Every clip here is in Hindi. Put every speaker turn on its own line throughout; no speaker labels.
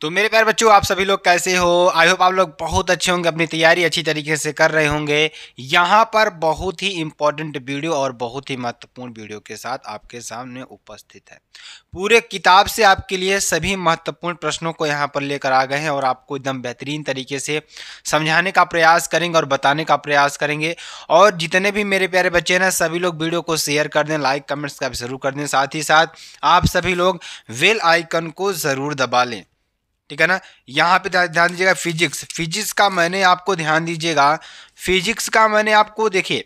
तो मेरे प्यार बच्चों आप सभी लोग कैसे हो आई होप आप लोग बहुत अच्छे होंगे अपनी तैयारी अच्छी तरीके से कर रहे होंगे यहाँ पर बहुत ही इम्पोर्टेंट वीडियो और बहुत ही महत्वपूर्ण वीडियो के साथ आपके सामने उपस्थित है पूरे किताब से आपके लिए सभी महत्वपूर्ण प्रश्नों को यहाँ पर लेकर आ गए हैं और आपको एकदम बेहतरीन तरीके से समझाने का प्रयास करेंगे और बताने का प्रयास करेंगे और जितने भी मेरे प्यारे बच्चे हैं सभी लोग वीडियो को शेयर कर दें लाइक कमेंट्स का जरूर कर दें साथ ही साथ आप सभी लोग वेल आइकन को ज़रूर दबा लें ठीक है ना यहाँ पे ध्यान दीजिएगा फिजिक्स फिजिक्स का मैंने आपको ध्यान दीजिएगा फिजिक्स का मैंने आपको देखिए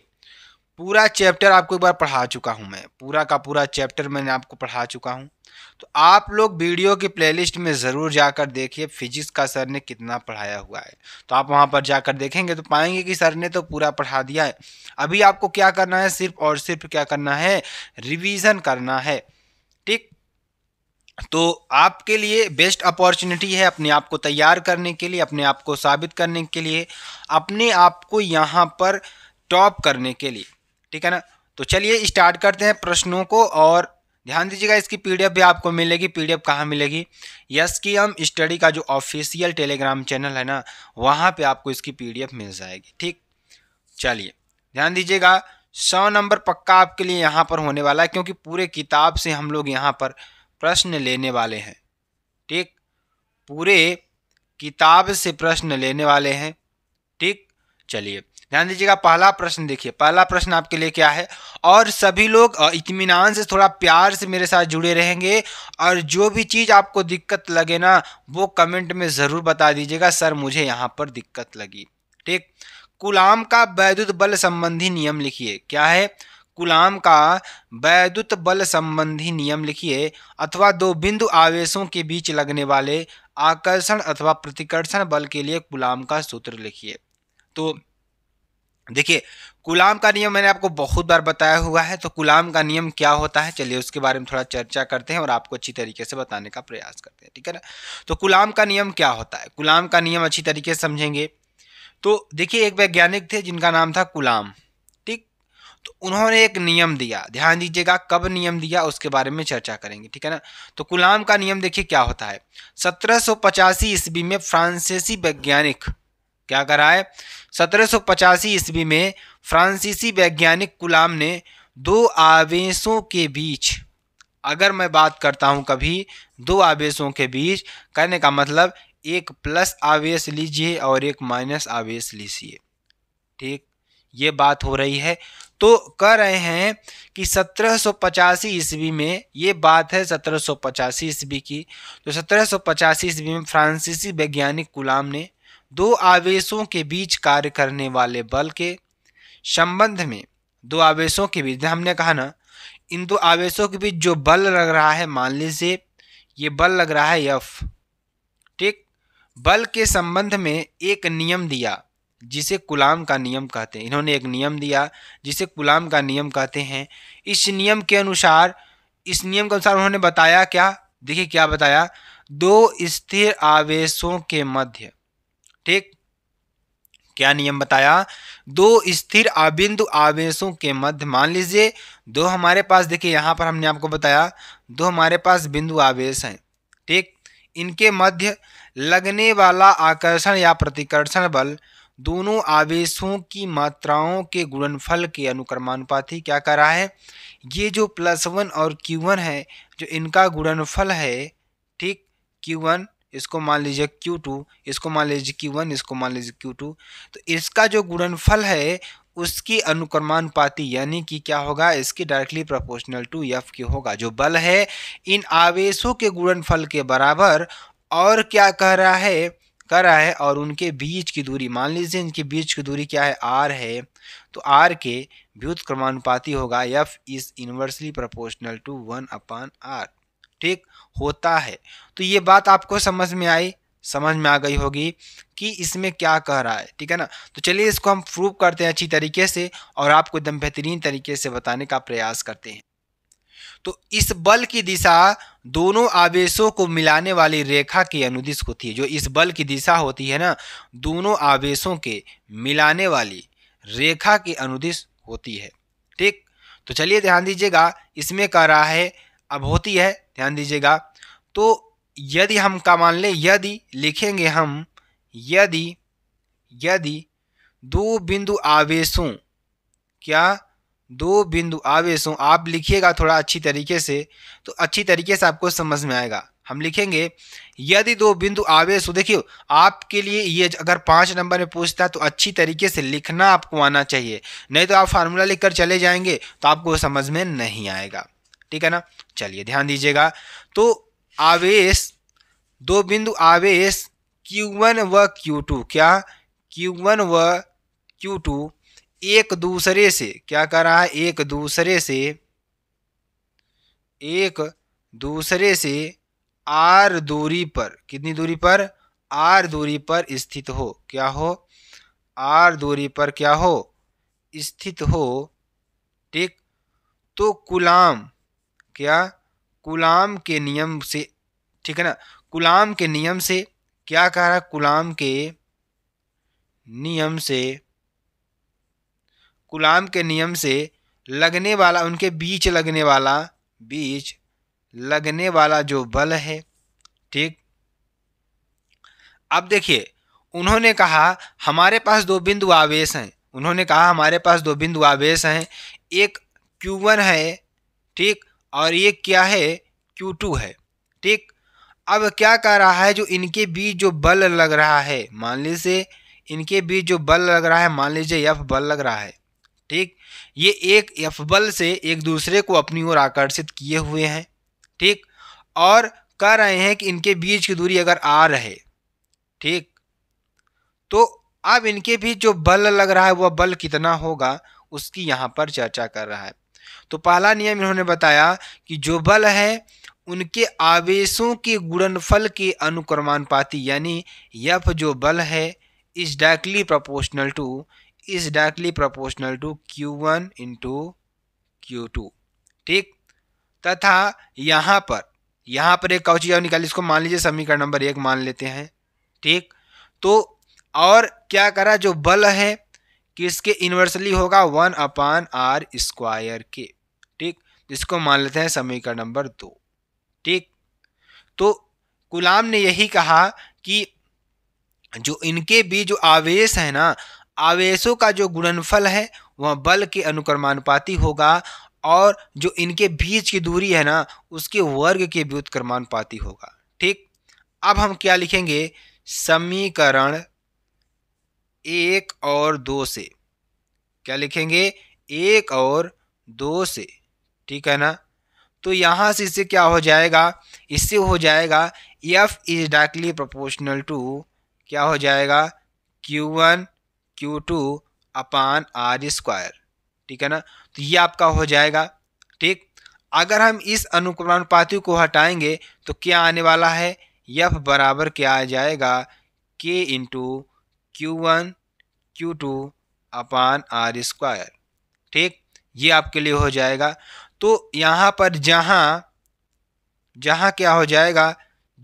पूरा चैप्टर आपको एक बार पढ़ा चुका हूँ मैं पूरा का पूरा चैप्टर मैंने आपको पढ़ा चुका हूँ तो आप लोग वीडियो की प्लेलिस्ट में ज़रूर जाकर देखिए फिजिक्स का सर ने कितना पढ़ाया हुआ है तो आप वहाँ पर जाकर देखेंगे तो पाएंगे कि सर ने तो पूरा पढ़ा दिया है अभी आपको क्या करना है सिर्फ और सिर्फ क्या करना है रिविजन करना है तो आपके लिए बेस्ट अपॉर्चुनिटी है अपने आप को तैयार करने के लिए अपने आप को साबित करने के लिए अपने आप को यहाँ पर टॉप करने के लिए ठीक है ना तो चलिए स्टार्ट करते हैं प्रश्नों को और ध्यान दीजिएगा इसकी पीडीएफ भी आपको मिलेगी पीडीएफ कहाँ मिलेगी यस की हम स्टडी का जो ऑफिशियल टेलीग्राम चैनल है ना वहाँ पर आपको इसकी पी मिल जाएगी ठीक चलिए ध्यान दीजिएगा सौ नंबर पक्का आपके लिए यहाँ पर होने वाला है क्योंकि पूरे किताब से हम लोग यहाँ पर प्रश्न लेने वाले हैं ठीक पूरे किताब से प्रश्न लेने वाले हैं ठीक चलिए ध्यान दीजिएगा पहला प्रश्न देखिए पहला प्रश्न आपके लिए क्या है और सभी लोग इतमान से थोड़ा प्यार से मेरे साथ जुड़े रहेंगे और जो भी चीज़ आपको दिक्कत लगे ना वो कमेंट में ज़रूर बता दीजिएगा सर मुझे यहाँ पर दिक्कत लगी ठीक कुलाम का वैद्युत बल संबंधी नियम लिखिए क्या है कुलाम का वैद्युत बल संबंधी नियम लिखिए अथवा दो बिंदु आवेशों के बीच लगने वाले आकर्षण अथवा प्रतिकर्षण बल के लिए कुलाम का सूत्र लिखिए तो देखिए कुलाम का नियम मैंने आपको बहुत बार बताया हुआ है तो कुलाम का नियम क्या होता है चलिए उसके बारे में थोड़ा चर्चा करते हैं और आपको अच्छी तरीके से बताने का प्रयास करते हैं ठीक है ना तो कुलाम का नियम क्या होता है कुलाम का नियम अच्छी तरीके से समझेंगे तो देखिए एक वैज्ञानिक थे जिनका नाम था कुलाम तो उन्होंने एक नियम दिया ध्यान दीजिएगा कब नियम दिया उसके बारे में चर्चा करेंगे ठीक है ना तो गुलाम का नियम देखिए क्या होता है सत्रह सौ पचासी ईस्वी में फ्रांसीसी वैज्ञानिक क्या करा है सत्रह ईस्वी में फ्रांसीसी वैज्ञानिक गुलाम ने दो आवेशों के बीच अगर मैं बात करता हूँ कभी दो आवेशों के बीच करने का मतलब एक प्लस आवेश लीजिए और एक माइनस आवेश लीजिए ठीक ये बात हो रही है तो कह रहे हैं कि सत्रह सौ पचासी ईस्वी में ये बात है सत्रह सौ पचासी ईस्वी की तो सत्रह सौ पचासी ईस्वी में फ्रांसीसी वैज्ञानिक गुलाम ने दो आवेशों के बीच कार्य करने वाले बल के संबंध में दो आवेशों के बीच हमने कहा ना इन दो आवेशों के बीच जो बल लग रहा है मान लीजिए ये बल लग रहा है यफ ठीक बल के संबंध में एक नियम दिया जिसे गुलाम का नियम कहते हैं इन्होंने एक नियम दिया जिसे गुलाम का नियम कहते हैं इस नियम के अनुसार इस नियम के अनुसार उन्होंने बताया क्या देखिए क्या बताया दो स्थिर आवेशों के मध्य ठीक क्या नियम बताया दो स्थिर आबिंदु आवेशों के मध्य मान लीजिए दो हमारे पास देखिए यहाँ पर हमने आपको बताया दो हमारे पास बिंदु आवेश हैं ठीक इनके मध्य लगने वाला आकर्षण या प्रतिकर्षण बल दोनों आवेशों की मात्राओं के गुणनफल के अनुक्रमानुपाती क्या कर रहा है ये जो प्लस वन और क्यू वन है जो इनका गुणनफल है ठीक क्यू वन इसको मान लीजिए क्यू टू इसको मान लीजिए क्यू वन इसको मान लीजिए क्यू टू तो इसका जो गुणनफल है उसकी अनुक्रमानुपाती यानी कि क्या होगा इसकी डायरेक्टली प्रोपोर्शनल टू एफ की होगा जो बल है इन आवेशों के गुणनफल के बराबर और क्या कह रहा है कर रहा है और उनके बीच की दूरी मान लीजिए इनके बीच की दूरी क्या है आर है तो आर के व्युत क्रमानुपाती होगा F is inversely proportional to one upon R ठीक होता है तो ये बात आपको समझ में आई समझ में आ गई होगी कि इसमें क्या कह रहा है ठीक है ना तो चलिए इसको हम प्रूव करते हैं अच्छी तरीके से और आपको एकदम बेहतरीन तरीके से बताने का प्रयास करते हैं तो इस बल की दिशा दोनों आवेशों को मिलाने वाली रेखा की अनुदिश होती है जो इस बल की दिशा होती है ना दोनों आवेशों के मिलाने वाली रेखा की अनुदिश होती है ठीक तो चलिए ध्यान दीजिएगा इसमें कह रहा है अब होती है ध्यान दीजिएगा तो यदि हम का मान लें यदि लिखेंगे हम यदि यदि दो बिंदु आवेशों क्या दो बिंदु आवेशों आप लिखिएगा थोड़ा अच्छी तरीके से तो अच्छी तरीके से आपको समझ में आएगा हम लिखेंगे यदि दो बिंदु आवेश हो देखियो आपके लिए ये अगर पाँच नंबर में पूछता है तो अच्छी तरीके से लिखना आपको आना चाहिए नहीं तो आप फार्मूला लिख कर चले जाएंगे तो आपको समझ में नहीं आएगा ठीक है ना चलिए ध्यान दीजिएगा तो आवेश दो बिंदु आवेश Q1 व Q2 क्या Q1 व Q2 एक दूसरे से क्या कह रहा है एक दूसरे से एक दूसरे से आर दूरी पर कितनी दूरी पर आर दूरी पर स्थित हो क्या हो आर दूरी पर क्या हो स्थित हो ठीक तो कुलाम क्या कुलाम के नियम से ठीक है ना कुलाम के नियम से क्या कह रहा है कुलाम के नियम से कुलाम के नियम से लगने वाला उनके बीच लगने वाला बीच लगने वाला जो बल है ठीक अब देखिए उन्होंने कहा हमारे पास दो बिंदु आवेश हैं उन्होंने कहा हमारे पास दो बिंदु आवेश हैं एक Q1 है ठीक और ये क्या है Q2 है ठीक अब क्या कह रहा है जो इनके बीच जो बल लग रहा है मान लीजिए इनके बीच जो बल लग रहा है मान लीजिए यफ बल लग रहा है ठीक ये एक एफ से एक दूसरे को अपनी ओर आकर्षित किए हुए हैं ठीक और कह रहे हैं कि इनके बीच की दूरी अगर आ रहे ठीक तो अब इनके बीच जो बल लग रहा है वह बल कितना होगा उसकी यहाँ पर चर्चा कर रहा है तो पहला नियम इन्होंने बताया कि जो बल है उनके आवेशों के गुणनफल के अनुक्रमानुपाती यानी यफ जो बल है is directly proportional to is directly proportional to Q one into Q ठीक तथा यहाँ पर यहाँ पर एक कौची और निकाली इसको मान लीजिए समीकरण नंबर एक मान लेते हैं ठीक तो और क्या करा जो बल है किसके इन्वर्सली होगा वन अपान आर स्क्वायर के ठीक इसको मान लेते हैं समीकरण नंबर दो ठीक तो गुलाम ने यही कहा कि जो इनके बीच जो आवेश है ना आवेशों का जो गुणनफल है वह बल के अनुक्रमानुपाती होगा और जो इनके बीच की दूरी है ना उसके वर्ग के व्युत्क्रमानुपाती होगा ठीक अब हम क्या लिखेंगे समीकरण एक और दो से क्या लिखेंगे एक और दो से ठीक है ना तो यहाँ से इससे क्या हो जाएगा इससे हो जाएगा F is directly proportional to क्या हो जाएगा Q one Q two upon R square ठीक है ना तो ये आपका हो जाएगा ठीक अगर हम इस अनुक्रमानुपाति को हटाएंगे तो क्या आने वाला है यफ बराबर क्या आ जाएगा K into Q one Q two upon R square ठीक ये आपके लिए हो जाएगा तो यहाँ पर जहाँ जहाँ क्या हो जाएगा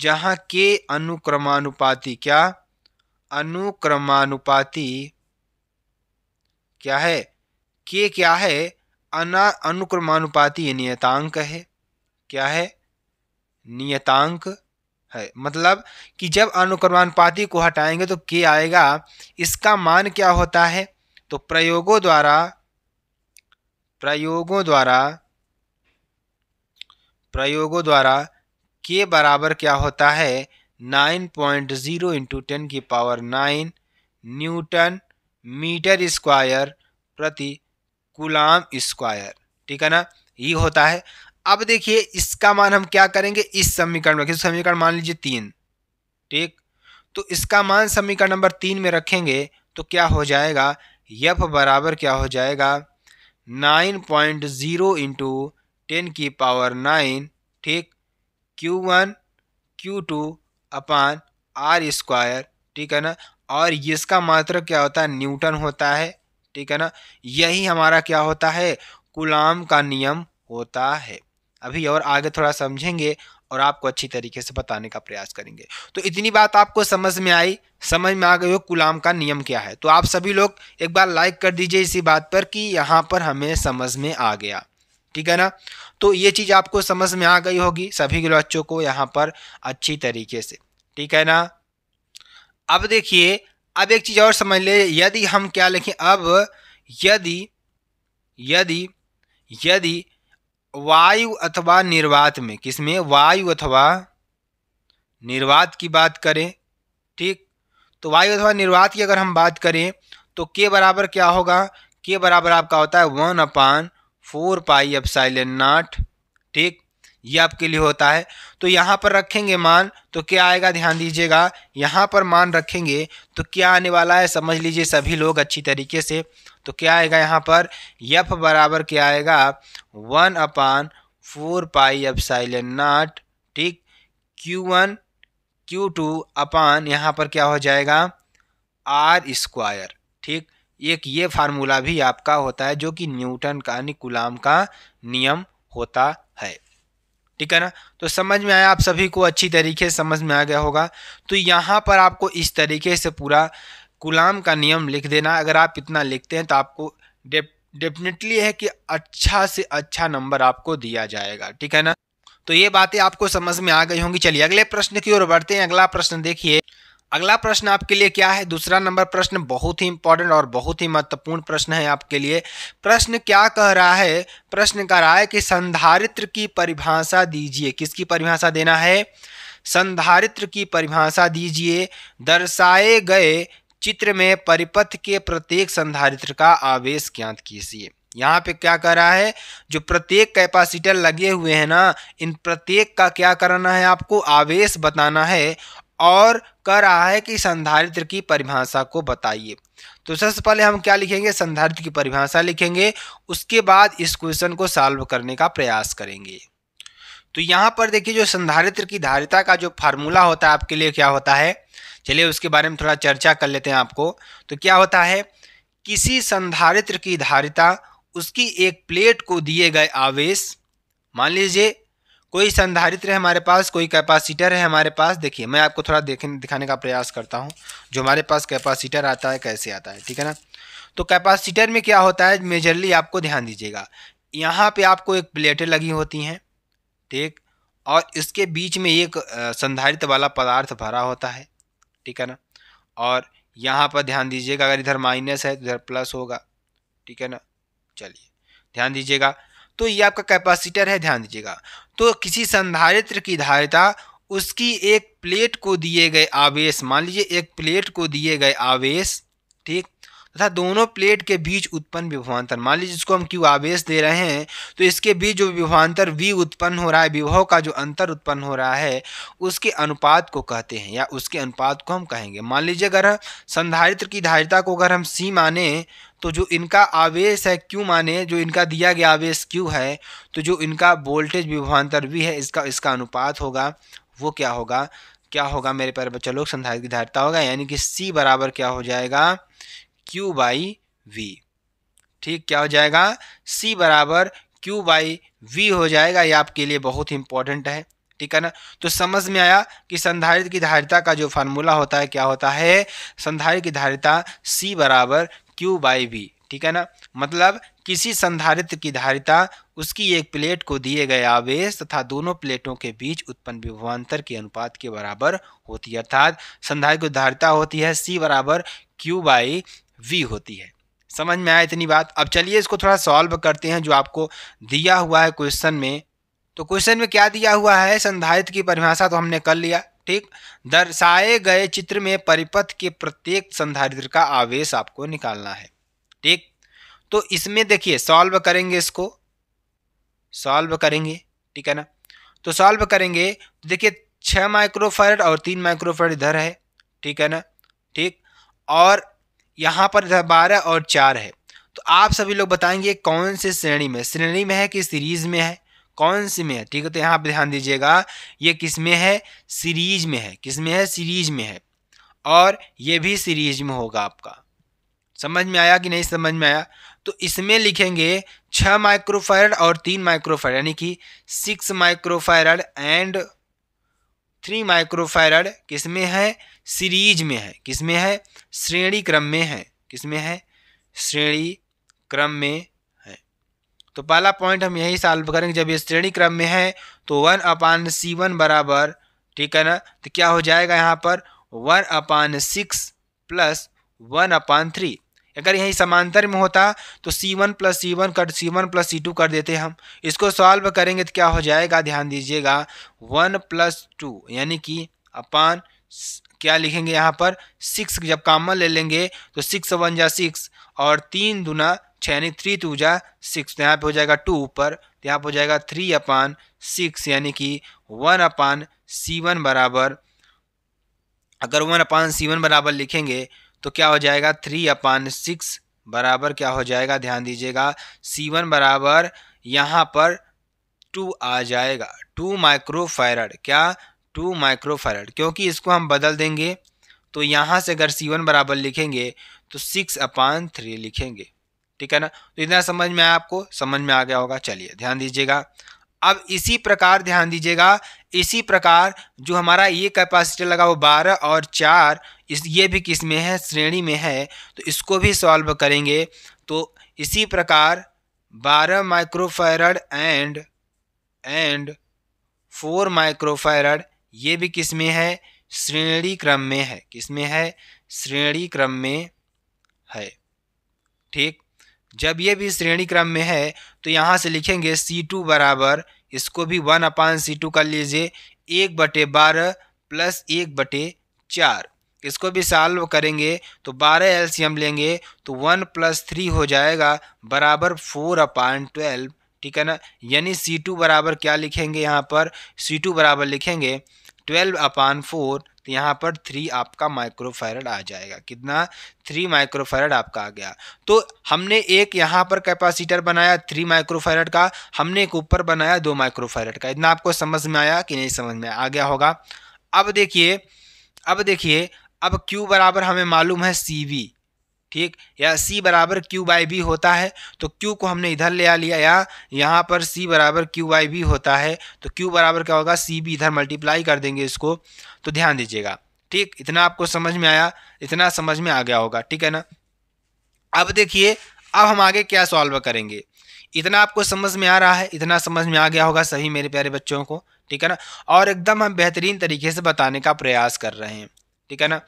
जहाँ के अनुक्रमानुपाती क्या अनुक्रमानुपाती क्या है के क्या है अना अनुक्रमानुपाती नियतांक है क्या है नियतांक है मतलब कि जब अनुक्रमानुपाती को हटाएंगे तो के आएगा इसका मान क्या होता है तो प्रयोगों द्वारा प्रयोगों द्वारा प्रयोगों द्वारा के बराबर क्या होता है nine point zero into ten की power nine newton metre square प्रति गुलाम स्क्वायर ठीक है ना ये होता है अब देखिए इसका मान हम क्या करेंगे इस समीकरण में समीकरण मान लीजिए तीन ठीक तो इसका मान समीकरण नंबर तीन में रखेंगे तो क्या हो जाएगा यफ बराबर क्या हो जाएगा nine point zero into ten की पावर नाइन ठीक Q one Q two upon R square ठीक है ना और इसका मात्र क्या होता है न्यूटन होता है ठीक है ना यही हमारा क्या होता है गुलाम का नियम होता है अभी और आगे थोड़ा समझेंगे और आपको अच्छी तरीके से बताने का प्रयास करेंगे तो इतनी बात आपको समझ में आई समझ में आ गई हो गुलाम का नियम क्या है तो आप सभी लोग एक बार लाइक कर दीजिए इसी बात पर कि यहाँ पर हमें समझ में आ गया ठीक है ना तो ये चीज़ आपको समझ में आ गई होगी सभी बच्चों को यहाँ पर अच्छी तरीके से ठीक है ना अब देखिए अब एक चीज़ और समझ ले यदि हम क्या लिखें अब यदि यदि यदि वायु अथवा निर्वात में किसमें वायु अथवा निर्वात की बात करें ठीक तो वायु अथवा निर्वात की अगर हम बात करें तो के बराबर क्या होगा के बराबर आपका होता है one upon four pi epsilon naught ठीक ये आपके लिए होता है तो यहाँ पर रखेंगे मान तो क्या आएगा ध्यान दीजिएगा यहाँ पर मान रखेंगे तो क्या आने वाला है समझ लीजिए सभी लोग अच्छी तरीके से तो क्या आएगा यहाँ पर यफ बराबर क्या आएगा one upon four pi epsilon naught ठीक Q one Q two upon यहाँ पर क्या हो जाएगा आर स्क्वायर ठीक एक ये फार्मूला भी आपका होता है जो कि न्यूटन का यानी गुलाम का नियम होता ठीक है ना तो समझ में आया आप सभी को अच्छी तरीके से समझ में आ गया होगा तो यहाँ पर आपको इस तरीके से पूरा गुलाम का नियम लिख देना अगर आप इतना लिखते हैं तो आपको डेफिनेटली है कि अच्छा से अच्छा नंबर आपको दिया जाएगा ठीक है ना तो ये बातें आपको समझ में आ गई होंगी चलिए अगले प्रश्न की ओर बढ़ते हैं अगला प्रश्न देखिए अगला प्रश्न आपके लिए क्या है दूसरा नंबर प्रश्न बहुत ही इंपॉर्टेंट और बहुत ही महत्वपूर्ण प्रश्न है आपके लिए प्रश्न क्या कह रहा है प्रश्न कह रहा है कि संधारित्र की परिभाषा दीजिए किसकी परिभाषा देना है संधारित्र की परिभाषा दीजिए दर्शाए गए चित्र में परिपथ के प्रत्येक संधारित्र का आवेश ज्ञात कीजिए यहाँ पे क्या कर रहा है जो प्रत्येक कैपेसिटर लगे हुए हैं ना इन प्रत्येक का क्या करना है आपको आवेश बताना है और कह रहा है कि संधारित्र की परिभाषा को बताइए तो सबसे पहले हम क्या लिखेंगे संधारित्र की परिभाषा लिखेंगे उसके बाद इस क्वेश्चन को सॉल्व करने का प्रयास करेंगे तो यहाँ पर देखिए जो संधारित्र की धारिता का जो फार्मूला होता है आपके लिए क्या होता है चलिए उसके बारे में थोड़ा चर्चा कर लेते हैं आपको तो क्या होता है किसी संधारित्र की धारिता उसकी एक प्लेट को दिए गए आवेश मान लीजिए कोई संधारित्र है हमारे पास कोई कैपेसिटर है हमारे पास देखिए मैं आपको थोड़ा देखने दिखाने का प्रयास करता हूँ जो हमारे पास कैपेसिटर आता है कैसे आता है ठीक है ना तो कैपेसिटर में क्या होता है मेजरली आपको ध्यान दीजिएगा यहाँ पे आपको एक प्लेटें लगी होती हैं ठीक और इसके बीच में एक संधारित वाला पदार्थ भरा होता है ठीक है ना और यहाँ पर ध्यान दीजिएगा अगर इधर माइनस है तो इधर प्लस होगा ठीक है ना चलिए ध्यान दीजिएगा तो ये आपका कैपेसिटर है ध्यान दीजिएगा तो किसी संधारित्र की धारिता उसकी एक प्लेट को दिए गए आवेश मान लीजिए एक प्लेट को दिए गए आवेश ठीक तथा दोनों प्लेट के बीच उत्पन्न विभवान्तर मान लीजिए जिसको हम क्यू आवेश दे रहे हैं तो इसके बीच जो विभवान्तर वी उत्पन्न हो रहा है विभव का जो अंतर उत्पन्न हो रहा है उसके अनुपात को कहते हैं या उसके अनुपात को हम कहेंगे मान लीजिए अगर संधारित्र की धारिता को अगर हम सी माने तो जो इनका आवेश है क्यू माने जो इनका दिया गया आवेश क्यू है तो जो इनका वोल्टेज विभवान्तर वी है इसका इसका अनुपात होगा वो क्या होगा क्या होगा मेरे पैर बच्चों लोग संधारित की धारिता होगा यानी कि सी बराबर क्या हो जाएगा क्यू बाई वी ठीक क्या हो जाएगा सी बराबर क्यू बाई वी हो जाएगा ये आपके लिए बहुत ही इंपॉर्टेंट है ठीक है ना तो समझ में आया कि संधारित की धारिता का जो फार्मूला होता है क्या होता है संधारित की धारिता सी बराबर क्यू बाई वी ठीक है ना मतलब किसी संधारित्र की धारिता उसकी एक प्लेट को दिए गए आवेश तथा दोनों प्लेटों के बीच उत्पन्न विभवान्तर के अनुपात के बराबर होती है अर्थात संधारित्र की धारिता होती है सी बराबर क्यू बाई वी होती है समझ में आया इतनी बात अब चलिए इसको थोड़ा सॉल्व करते हैं जो आपको दिया हुआ है क्वेश्चन में तो क्वेश्चन में क्या दिया हुआ है संधारित्र की परिभाषा तो हमने कर लिया ठीक दर्शाए गए चित्र में परिपथ के प्रत्येक संधारित्र का आवेश आपको निकालना है ठीक तो इसमें देखिए सॉल्व करेंगे इसको सॉल्व करेंगे ठीक है ना तो सॉल्व करेंगे तो देखिए छः माइक्रोफेरेड और तीन माइक्रोफेरेड इधर है ठीक है ना ठीक और यहाँ पर इधर बारह और चार है तो आप सभी लोग बताएंगे कौन से श्रेणी में श्रेणी में है कि सीरीज में है कौन सी में है ठीक है तो यहाँ पर ध्यान दीजिएगा ये किस में है सीरीज में है किस में है सीरीज में है और ये भी सीरीज में होगा आपका समझ में आया कि नहीं समझ में आया तो इसमें लिखेंगे छः माइक्रोफायरड और तीन माइक्रोफायरड यानी कि six microfarad and three microfarad किस में है सीरीज में है किस में है श्रेणी क्रम में है किस में है श्रेणी क्रम में तो पहला पॉइंट हम यही सॉल्व करेंगे जब ये श्रेणी क्रम में है तो वन अपान सी वन बराबर ठीक है ना तो क्या हो जाएगा यहाँ पर one upon six plus one upon three अगर यही समांतर में होता तो C one plus C one कर C one plus C two कर देते हम इसको सॉल्व करेंगे तो क्या हो जाएगा ध्यान दीजिएगा वन प्लस टू यानी कि अपान क्या लिखेंगे यहाँ पर सिक्स जब कामन ले लेंगे तो सिक्स वन जा सिक्स और तीन दुना छः यानी थ्री टू जा सिक्स तो यहाँ पर हो जाएगा टू ऊपर तो यहाँ पर हो जाएगा थ्री अपान सिक्स यानी कि वन अपान सी वन बराबर अगर वन अपान सी वन बराबर लिखेंगे तो क्या हो जाएगा थ्री अपान सिक्स बराबर क्या हो जाएगा ध्यान दीजिएगा सी वन बराबर यहाँ पर टू आ जाएगा टू माइक्रोफायरड क्या टू माइक्रोफायरड क्योंकि इसको हम बदल देंगे तो यहाँ से अगर सी वन बराबर लिखेंगे तो सिक्स अपान थ्री लिखेंगे ठीक है ना तो इतना समझ में आया आपको समझ में आ गया होगा चलिए ध्यान दीजिएगा अब इसी प्रकार ध्यान दीजिएगा इसी प्रकार जो हमारा ये कैपेसिटर लगा वो बारह और चार इस ये भी किस में है श्रेणी में है तो इसको भी सॉल्व करेंगे तो इसी प्रकार बारह microfarad and and four microfarad ये भी किस में है श्रेणी क्रम में है किस में है श्रेणी क्रम में है ठीक जब ये भी श्रेणी क्रम में है तो यहाँ से लिखेंगे सी टू बराबर इसको भी वन अपान सी टू कर लीजिए एक बटे बारह प्लस एक बटे चार इसको भी सॉल्व करेंगे तो बारह एलसीएम लेंगे तो वन प्लस थ्री हो जाएगा बराबर फोर अपान ट्वेल्व ठीक है ना यानी सी टू बराबर क्या लिखेंगे यहाँ पर सी टू बराबर लिखेंगे ट्वेल्व अपान फोर तो यहाँ पर थ्री आपका माइक्रोफेरड आ जाएगा कितना थ्री माइक्रोफेरड आपका आ गया तो हमने एक यहाँ पर कैपेसिटर बनाया थ्री माइक्रोफेरड का हमने एक ऊपर बनाया दो माइक्रोफेरड का इतना आपको समझ में आया कि नहीं समझ में आ गया होगा अब देखिए अब देखिए अब क्यू बराबर हमें मालूम है सी वी ठीक या c बराबर क्यू बाई बी होता है तो q को हमने इधर ले आ लिया या यहाँ पर c बराबर क्यू बाई बी होता है तो q बराबर क्या होगा c भी इधर मल्टीप्लाई कर देंगे इसको तो ध्यान दीजिएगा ठीक इतना आपको समझ में आया इतना समझ में आ गया होगा ठीक है ना अब देखिए अब हम आगे क्या सॉल्व करेंगे इतना आपको समझ में आ रहा है इतना समझ में आ गया होगा सही मेरे प्यारे बच्चों को ठीक है ना और एकदम हम बेहतरीन तरीके से बताने का प्रयास कर रहे हैं ठीक है ना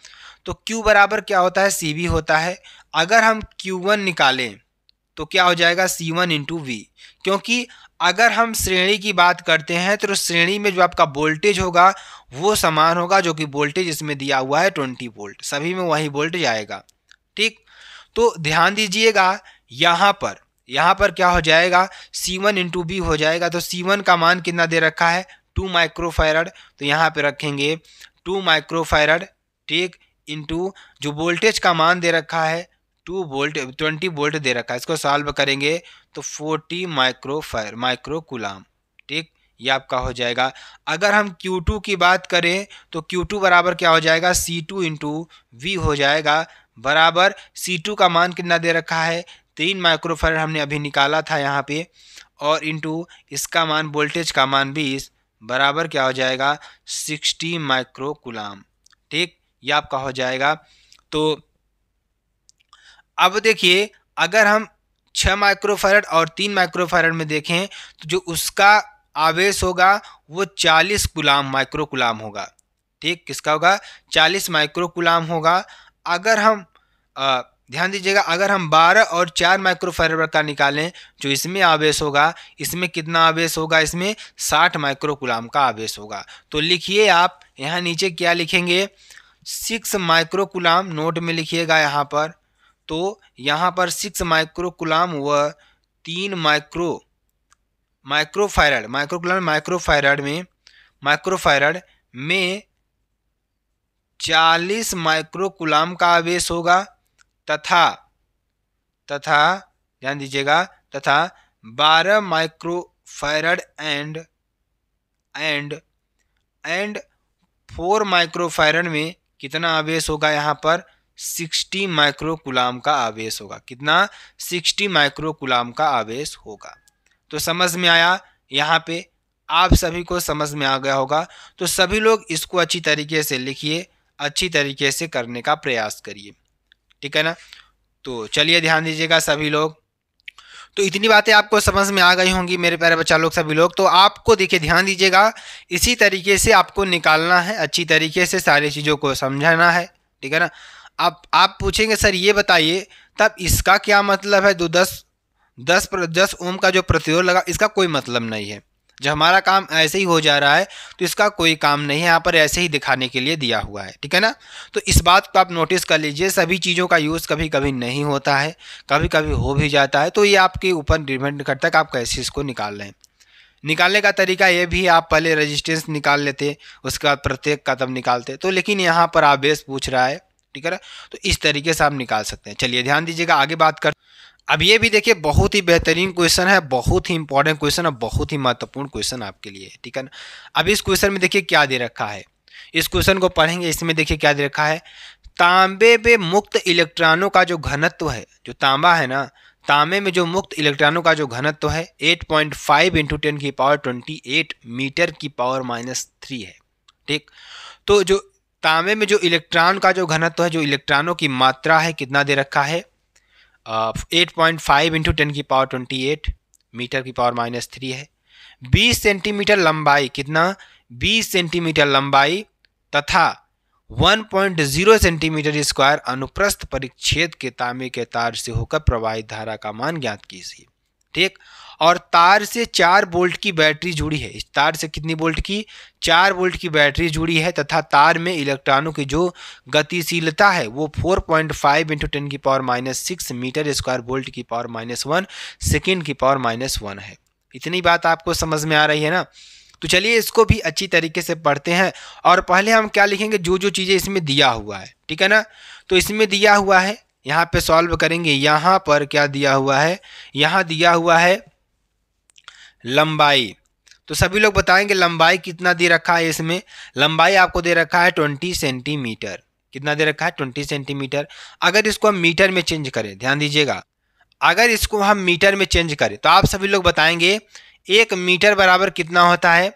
तो Q बराबर क्या होता है सी वी होता है अगर हम Q1 निकालें तो क्या हो जाएगा C1 वन इंटू क्योंकि अगर हम श्रेणी की बात करते हैं तो श्रेणी में जो आपका वोल्टेज होगा वो समान होगा जो कि वोल्टेज इसमें दिया हुआ है ट्वेंटी वोल्ट सभी में वही वोल्टेज आएगा ठीक तो ध्यान दीजिएगा यहाँ पर यहाँ पर क्या हो जाएगा C1 वन इंटू हो जाएगा तो C1 का मान कितना दे रखा है टू माइक्रोफायरड तो यहाँ पे रखेंगे टू माइक्रोफायरड ठीक इंटू जो वोल्टेज का मान दे रखा है टू वोल्ट ट्वेंटी वोल्ट दे रखा है इसको सॉल्व करेंगे तो फोर्टी माइक्रोफायर माइक्रो कुलाम ठीक ये आपका हो जाएगा अगर हम Q2 की बात करें तो Q2 बराबर क्या हो जाएगा C2 टू इंटू वी हो जाएगा बराबर C2 का मान कितना दे रखा है तीन माइक्रोफायर हमने अभी निकाला था यहाँ पे और इंटू इसका मान वोल्टेज का मान बीस बराबर क्या हो जाएगा सिक्सटी माइक्रो कुलाम ठीक यह आपका हो जाएगा तो अब देखिए अगर हम छः माइक्रोफैरड और तीन माइक्रोफैरड में देखें तो जो उसका आवेश होगा वो चालीस गुलाम माइक्रो गुलाम होगा ठीक किसका होगा चालीस माइक्रो गुलाम होगा अगर हम आ, ध्यान दीजिएगा अगर हम 12 और 4 माइक्रोफैरड का निकालें जो इसमें आवेश होगा इसमें कितना आवेश होगा इसमें 60 माइक्रो गुलाम का आवेश होगा तो लिखिए आप यहाँ नीचे क्या लिखेंगे सिक्स माइक्रोकुलाम नोट में लिखिएगा यहाँ पर तो यहाँ पर सिक्स माइक्रोकुलाम व तीन माइक्रो माइक्रोफायरड माइक्रोकुलाम माइक्रोफायरड में माइक्रोफायरड में चालीस माइक्रोकुलाम का आवेश होगा तथा तथा ध्यान दीजिएगा तथा बारह microfarad and and and four microfarad में कितना आवेश होगा यहाँ पर 60 माइक्रोकुलाम का आवेश होगा कितना 60 माइक्रोकुलाम का आवेश होगा तो समझ में आया यहाँ पे आप सभी को समझ में आ गया होगा तो सभी लोग इसको अच्छी तरीके से लिखिए अच्छी तरीके से करने का प्रयास करिए ठीक है ना तो चलिए ध्यान दीजिएगा सभी लोग तो इतनी बातें आपको समझ में आ गई होंगी मेरे प्यारे बच्चा लोग सभी लोग तो आपको देखिए ध्यान दीजिएगा इसी तरीके से आपको निकालना है अच्छी तरीके से सारी चीज़ों को समझाना है ठीक है ना आप आप पूछेंगे सर ये बताइए तब इसका क्या मतलब है दो तो दस दस दस ओम का जो प्रतिरोध लगा इसका कोई मतलब नहीं है जब हमारा काम ऐसे ही हो जा रहा है तो इसका कोई काम नहीं है यहाँ पर ऐसे ही दिखाने के लिए दिया हुआ है ठीक है ना तो इस बात को आप नोटिस कर लीजिए सभी चीज़ों का यूज़ कभी कभी नहीं होता है कभी कभी हो भी जाता है तो ये आपके ऊपर डिपेंड करता है कि आप कैसे इसको निकाल लें निकालने का तरीका ये भी आप पहले रजिस्टेंस निकाल लेते उसके बाद प्रत्येक का तब निकालते तो लेकिन यहाँ पर बेस पूछ रहा है ठीक है ना तो इस तरीके से आप निकाल सकते हैं चलिए ध्यान दीजिएगा आगे बात कर अब ये भी देखिए बहुत ही बेहतरीन क्वेश्चन है बहुत ही इंपॉर्टेंट क्वेश्चन और बहुत ही महत्वपूर्ण क्वेश्चन आपके लिए ठीक है ना अब इस क्वेश्चन में देखिए क्या दे रखा है इस क्वेश्चन को पढ़ेंगे इसमें देखिए क्या दे रखा है तांबे में मुक्त इलेक्ट्रॉनों का जो घनत्व है जो तांबा है ना तांबे में जो मुक्त इलेक्ट्रॉनों का जो घनत्व है 8.5 पॉइंट फाइव इंटू टेन की पावर 28 मीटर की पावर माइनस थ्री है ठीक तो जो तांबे में जो इलेक्ट्रॉन का जो घनत्व है जो इलेक्ट्रॉनों की मात्रा है कितना दे रखा है eight point five into ten की पावर ट्वेंटी एट मीटर की पावर माइनस थ्री है बीस सेंटीमीटर लंबाई कितना बीस सेंटीमीटर लंबाई तथा one point zero centimetre square अनुप्रस्थ परिच्छेद के तांबे के तार से होकर प्रवाहित धारा का मान ज्ञात कीजिए ठीक और तार से चार बोल्ट की बैटरी जुड़ी है इस तार से कितनी बोल्ट की चार बोल्ट की बैटरी जुड़ी है तथा तार में इलेक्ट्रॉनों की जो गतिशीलता है वो 4.5 पॉइंट फाइव इंटू टेन की power minus six metre square volt की पावर माइनस वन सेकेंड की पावर माइनस वन है इतनी बात आपको समझ में आ रही है ना तो चलिए इसको भी अच्छी तरीके से पढ़ते हैं और पहले हम क्या लिखेंगे जो जो चीज़ें इसमें दिया हुआ है ठीक है ना तो इसमें दिया हुआ है यहाँ पे सॉल्व करेंगे यहाँ पर क्या दिया हुआ है यहाँ दिया हुआ है लंबाई तो सभी लोग बताएंगे लंबाई कितना दे रखा है इसमें लंबाई आपको दे रखा है ट्वेंटी सेंटीमीटर कितना दे रखा है ट्वेंटी सेंटीमीटर अगर इसको हम मीटर में चेंज करें ध्यान दीजिएगा अगर इसको हम मीटर में चेंज करें तो आप सभी लोग बताएंगे एक मीटर बराबर कितना होता है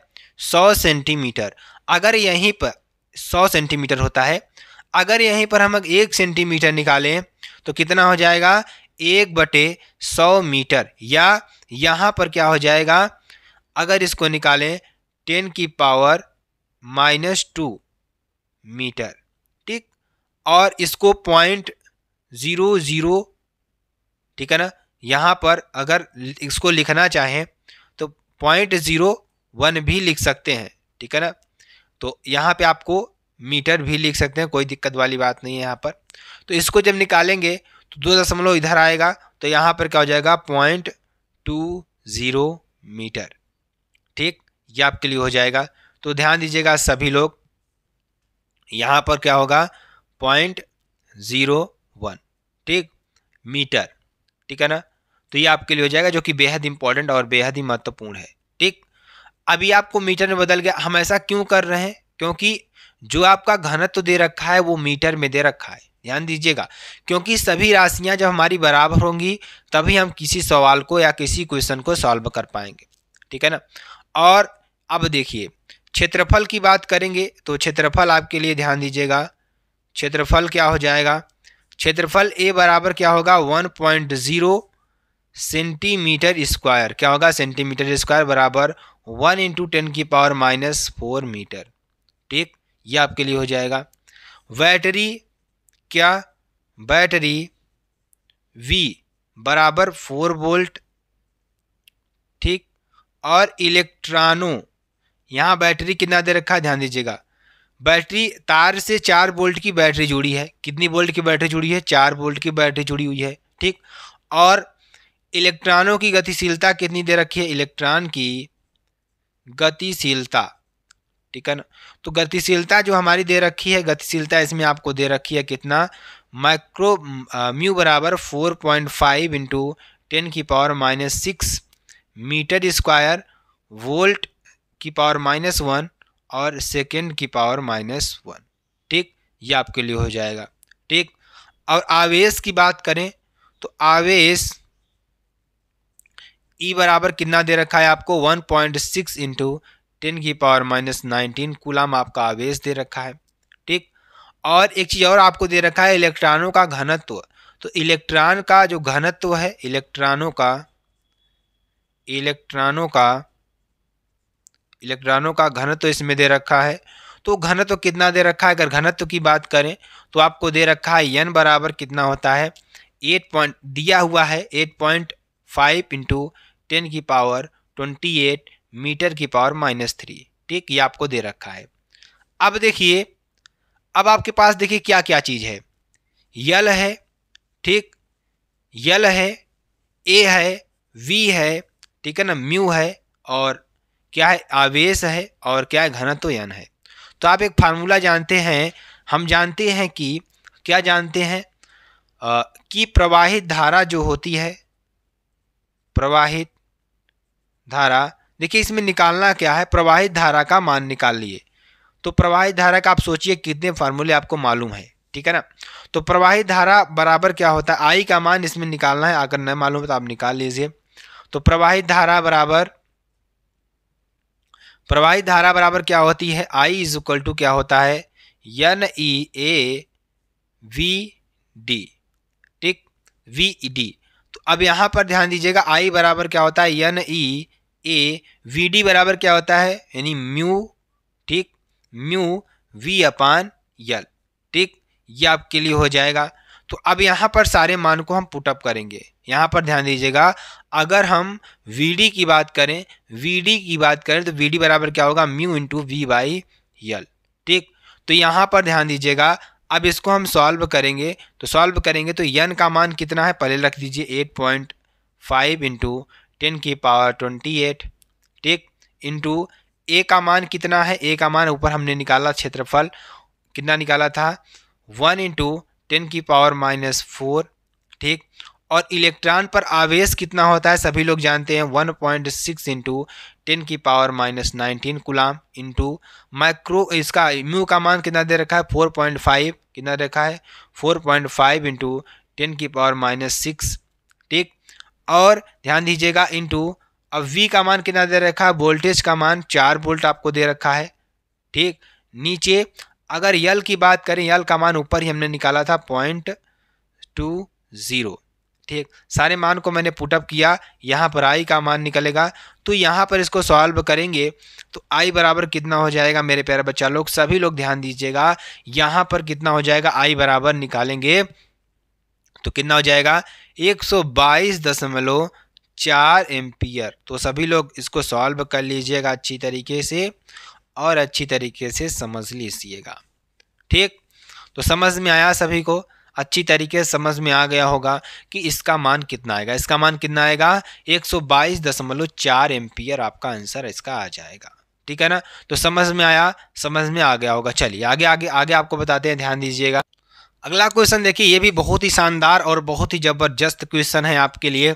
सौ सेंटीमीटर अगर यहीं पर सौ सेंटीमीटर होता है अगर यहीं पर हम एक सेंटीमीटर निकालें तो कितना हो जाएगा एक बटे सौ मीटर या यहाँ पर क्या हो जाएगा अगर इसको निकालें टेन की पावर माइनस टू मीटर ठीक और इसको पॉइंट ज़ीरो ज़ीरो ठीक है ना यहाँ पर अगर इसको लिखना चाहें तो पॉइंट ज़ीरो वन भी लिख सकते हैं ठीक है ना तो यहाँ पे आपको मीटर भी लिख सकते हैं कोई दिक्कत वाली बात नहीं है यहाँ पर तो इसको जब निकालेंगे तो दो दशमलव इधर आएगा तो यहाँ पर क्या हो जाएगा पॉइंट टू ज़ीरो मीटर ठीक ये आपके लिए हो जाएगा तो ध्यान दीजिएगा सभी लोग यहाँ पर क्या होगा पॉइंट ज़ीरो वन ठीक मीटर ठीक है ना तो ये आपके लिए हो जाएगा जो कि बेहद इंपॉर्टेंट और बेहद ही महत्वपूर्ण है ठीक अभी आपको मीटर में बदल गया हम ऐसा क्यों कर रहे हैं क्योंकि जो आपका घनत्व तो दे रखा है वो मीटर में दे रखा है ध्यान दीजिएगा क्योंकि सभी राशियां जब हमारी बराबर होंगी तभी हम किसी सवाल को या किसी क्वेश्चन को सॉल्व कर पाएंगे ठीक है ना और अब देखिए क्षेत्रफल की बात करेंगे तो क्षेत्रफल आपके लिए ध्यान दीजिएगा क्षेत्रफल क्या हो जाएगा क्षेत्रफल ए बराबर क्या होगा one point zero centimetre square क्या होगा सेंटीमीटर स्क्वायर बराबर वन इंटू टेन की पावर माइनस फोर मीटर ठीक ये आपके लिए हो जाएगा बैटरी क्या बैटरी वी बराबर फोर वोल्ट ठीक और इलेक्ट्रॉनों यहाँ बैटरी कितना दे रखा ध्यान दीजिएगा बैटरी तार से चार वोल्ट की बैटरी जुड़ी है कितनी वोल्ट की बैटरी जुड़ी है चार वोल्ट की बैटरी जुड़ी हुई है ठीक और इलेक्ट्रॉनों की गतिशीलता कितनी दे रखी है इलेक्ट्रॉन की गतिशीलता ठीक है ना तो गतिशीलता जो हमारी दे रखी है गतिशीलता इसमें आपको दे रखी है कितना माइक्रो म्यू बराबर four point five into ten की power minus six metre square volt की पावर माइनस वन और सेकेंड की पावर माइनस वन ठीक ये आपके लिए हो जाएगा ठीक और आवेश की बात करें तो आवेश ई e बराबर कितना दे रखा है आपको 1.6 पॉइंट सिक्स इंटू टेन की पावर माइनस नाइनटीन कूलाम आपका आवेश दे रखा है ठीक और एक चीज़ और आपको दे रखा है इलेक्ट्रॉनों का घनत्व तो इलेक्ट्रॉन का जो घनत्व है इलेक्ट्रॉनों का इलेक्ट्रॉनों का इलेक्ट्रॉनों का घनत्व इसमें दे रखा है तो घनत्व कितना दे रखा है अगर घनत्व की बात करें तो आपको दे रखा है यन बराबर कितना होता है एट पॉइंट दिया हुआ है eight point five into ten की पावर ट्वेंटी एट मीटर की पावर माइनस थ्री ठीक ये आपको दे रखा है अब देखिए अब आपके पास देखिए क्या क्या चीज़ है यल है ठीक यल है ए है वी है ठीक है ना म्यू है और क्या है आवेश है और क्या है घनत्व यन है तो आप एक फार्मूला जानते हैं हम जानते हैं कि क्या जानते हैं कि प्रवाहित धारा जो होती है प्रवाहित धारा देखिए इसमें निकालना क्या है प्रवाहित धारा का मान निकाल लिए तो प्रवाहित धारा का आप सोचिए कितने फार्मूले आपको मालूम है ठीक है ना तो प्रवाहित धारा बराबर क्या होता है आई का मान इसमें निकालना है अगर न मालूम है तो आप निकाल लीजिए तो प्रवाहित धारा बराबर प्रवाहित धारा बराबर क्या होती है आई इज इक्वल टू क्या होता है N E A V D ठीक वी डी e तो अब यहां पर ध्यान दीजिएगा आई बराबर क्या होता है N E e A V D बराबर क्या होता है यानी म्यू ठीक म्यू वी अपान यल ठीक ये आपके लिए हो जाएगा तो अब यहाँ पर सारे मान को हम पुटअप करेंगे यहाँ पर ध्यान दीजिएगा अगर हम वी डी की बात करें वी डी की बात करें तो वी डी बराबर क्या होगा mu into V by L ठीक तो यहाँ पर ध्यान दीजिएगा अब इसको हम सॉल्व करेंगे तो सॉल्व करेंगे तो यन का मान कितना है पहले रख दीजिए eight point five into ten की पावर ट्वेंटी एट ठीक इंटू ए का मान कितना है ए का मान ऊपर हमने निकाला क्षेत्रफल कितना निकाला था वन इंटू टेन की पावर माइनस फोर ठीक और इलेक्ट्रॉन पर आवेश कितना होता है सभी लोग जानते हैं one point six into ten की power minus nineteen coulomb into micro इसका म्यू का मान कितना दे रखा है फोर पॉइंट फाइव कितना रखा है four point five into ten की पावर माइनस सिक्स ठीक और ध्यान दीजिएगा इंटू अब वी का मान कितना दे रखा है वोल्टेज का मान चार वोल्ट आपको दे रखा है ठीक नीचे अगर यल की बात करें यल का मान ऊपर ही हमने निकाला था पॉइंट टू ज़ीरो ठीक सारे मान को मैंने पुटअप किया यहाँ पर आई का मान निकलेगा तो यहाँ पर इसको सॉल्व करेंगे तो आई बराबर कितना हो जाएगा मेरे प्यारे बच्चा लोग सभी लोग ध्यान दीजिएगा यहाँ पर कितना हो जाएगा आई बराबर निकालेंगे तो कितना हो जाएगा एक सौ बाईस चार एम्पियर तो सभी लोग इसको सॉल्व कर लीजिएगा अच्छी तरीके से और अच्छी तरीके से समझ लीजिएगा ठीक तो समझ में आया सभी को अच्छी तरीके से समझ में आ गया होगा कि इसका मान कितना आएगा इसका मान कितना आएगा एक सौ बाईस दशमलव चार एम्पियर आपका आंसर इसका आ जाएगा ठीक है ना तो समझ में आया समझ में आ गया होगा चलिए आगे आगे आगे आपको बताते हैं ध्यान दीजिएगा अगला क्वेश्चन देखिए ये भी बहुत ही शानदार और बहुत ही ज़बरदस्त क्वेश्चन है आपके लिए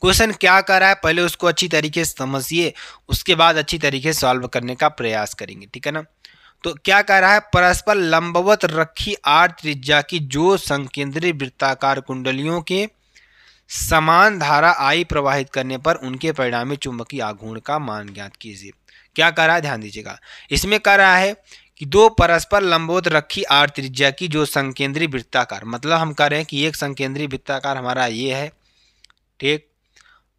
क्वेश्चन क्या कर रहा है पहले उसको अच्छी तरीके से समझिए उसके बाद अच्छी तरीके से सॉल्व करने का प्रयास करेंगे ठीक है ना तो क्या कह रहा है परस्पर लंबवत रखी आर त्रिज्या की जो संकेंद्रीय वृत्ताकार कुंडलियों के समान धारा आई प्रवाहित करने पर उनके परिणामी चुंबकीय आघूर्ण का मान ज्ञात कीजिए क्या कह रहा है ध्यान दीजिएगा इसमें कह रहा है कि दो परस्पर लंबोत रखी आर त्रिज्या की जो संकेंद्रीय वृत्ताकार मतलब हम कह रहे हैं कि एक संकेंद्रीय वृत्ताकार हमारा ये है ठीक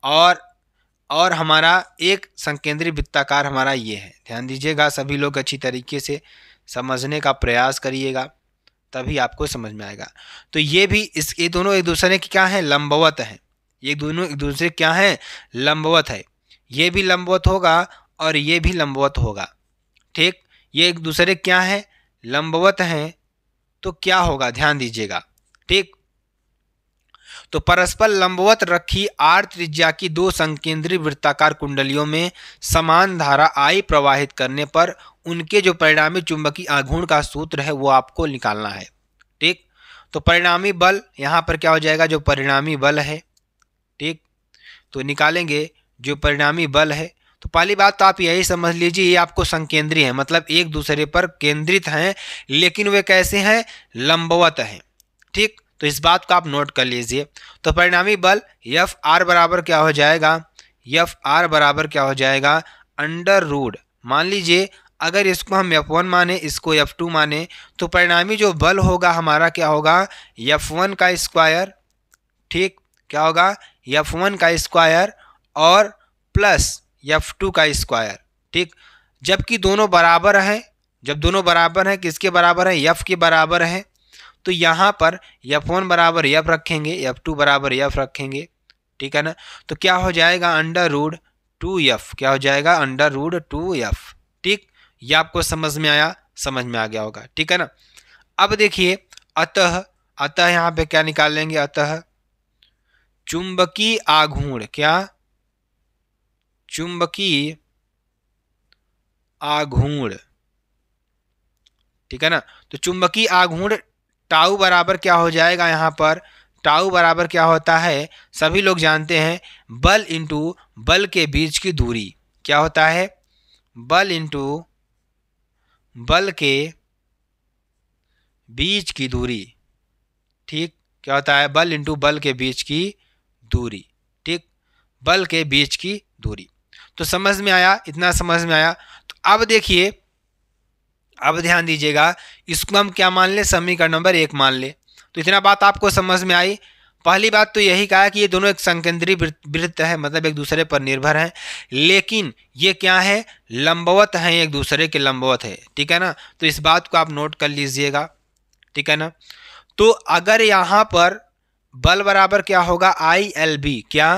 और और हमारा एक संकेंद्रीय वृत्ताकार हमारा ये है ध्यान दीजिएगा सभी लोग अच्छी तरीके से समझने का प्रयास करिएगा तभी आपको समझ में आएगा तो ये भी इस ये दोनों एक दूसरे के क्या हैं लंबवत हैं ये दोनों एक दूसरे क्या हैं लंबवत है ये भी लंबवत होगा और ये भी लंबवत होगा ठीक ये एक दूसरे क्या है लंबवत हैं तो क्या होगा ध्यान दीजिएगा ठीक तो परस्पर लंबवत रखी आर त्रिज्या की दो संकेंद्रीय वृत्ताकार कुंडलियों में समान धारा आई प्रवाहित करने पर उनके जो परिणामी चुंबकीय आघूर्ण का सूत्र है वो आपको निकालना है ठीक तो परिणामी बल यहां पर क्या हो जाएगा जो परिणामी बल है ठीक तो निकालेंगे जो परिणामी बल है तो पहली बात तो आप यही समझ लीजिए ये आपको संकेंद्रीय है मतलब एक दूसरे पर केंद्रित हैं लेकिन वे कैसे हैं लंबवत हैं ठीक तो इस बात को आप नोट कर लीजिए तो परिणामी बल यफ आर बराबर क्या हो जाएगा यफ आर बराबर क्या हो जाएगा अंडर रूड मान लीजिए अगर इसको हम यफ वन माने इसको यफ टू माने तो परिणामी जो बल होगा हमारा क्या होगा यफ वन का स्क्वायर ठीक क्या होगा यफ वन का स्क्वायर और प्लस एफ टू का स्क्वायर ठीक जबकि दोनों बराबर है जब दोनों बराबर हैं किसके बराबर है यफ के बराबर है तो यहाँ पर यफ वन बराबर यफ रखेंगे एफ टू बराबर यफ रखेंगे ठीक है ना तो क्या हो जाएगा अंडर रूड टू यफ क्या हो जाएगा अंडर रूड टू यफ ठीक ये आपको समझ में आया समझ में आ गया होगा ठीक है ना अब देखिए अतः अतः यहाँ पे क्या निकाल लेंगे अतः चुंबकीय आघूर्ण क्या चुंबकीय आघूर्ण ठीक है ना तो चुंबकीय आघूर्ण टाऊ बराबर क्या हो जाएगा यहाँ पर टाऊ बराबर क्या होता है सभी लोग जानते हैं बल इंटू बल के बीच की दूरी क्या होता है बल इंटू बल के बीच की दूरी ठीक क्या होता है बल इंटू बल के बीच की दूरी ठीक बल के बीच की दूरी तो समझ में आया इतना समझ में आया तो अब देखिए अब ध्यान दीजिएगा इसको हम क्या मान लें समीकरण नंबर एक मान ले तो इतना बात आपको समझ में आई पहली बात तो यही कहा कि ये दोनों एक संकेंद्रीय वृत्त है मतलब एक दूसरे पर निर्भर हैं लेकिन ये क्या है लंबवत हैं एक दूसरे के लंबवत है ठीक है ना तो इस बात को आप नोट कर लीजिएगा ठीक है ना तो अगर यहाँ पर बल बराबर क्या होगा आई एल बी क्या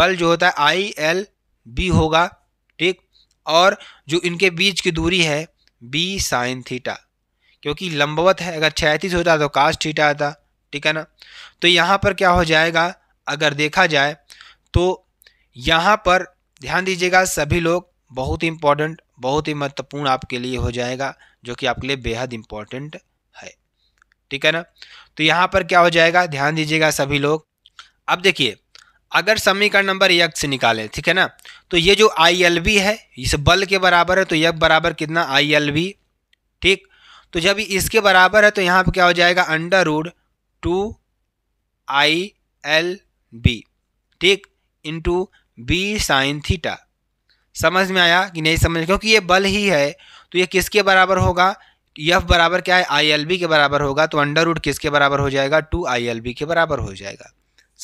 बल जो होता है आई एल बी होगा ठीक और जो इनके बीच की दूरी है बी साइन थीटा क्योंकि लंबवत है अगर छैतीस होता तो कास्ट थीटा आता ठीक है ना तो यहाँ पर क्या हो जाएगा अगर देखा जाए तो यहाँ पर ध्यान दीजिएगा सभी लोग बहुत ही इम्पोर्टेंट बहुत ही महत्वपूर्ण आपके लिए हो जाएगा जो कि आपके लिए बेहद इम्पॉर्टेंट है ठीक है ना तो यहाँ पर क्या हो जाएगा ध्यान दीजिएगा सभी लोग अब देखिए अगर समीकरण नंबर यक से निकालें ठीक है ना तो ये जो आई एल बी है इस बल के बराबर है तो यक बराबर कितना आई एल बी ठीक तो जब इसके बराबर है तो यहाँ पर क्या हो जाएगा under root two I L B ठीक इंटू बी साइन थीटा समझ में आया कि नहीं समझ क्योंकि ये बल ही है तो ये किसके बराबर होगा यफ बराबर क्या है आई एल बी के बराबर होगा तो अंडर रूड किसके बराबर हो जाएगा टू आई एल बी के बराबर हो जाएगा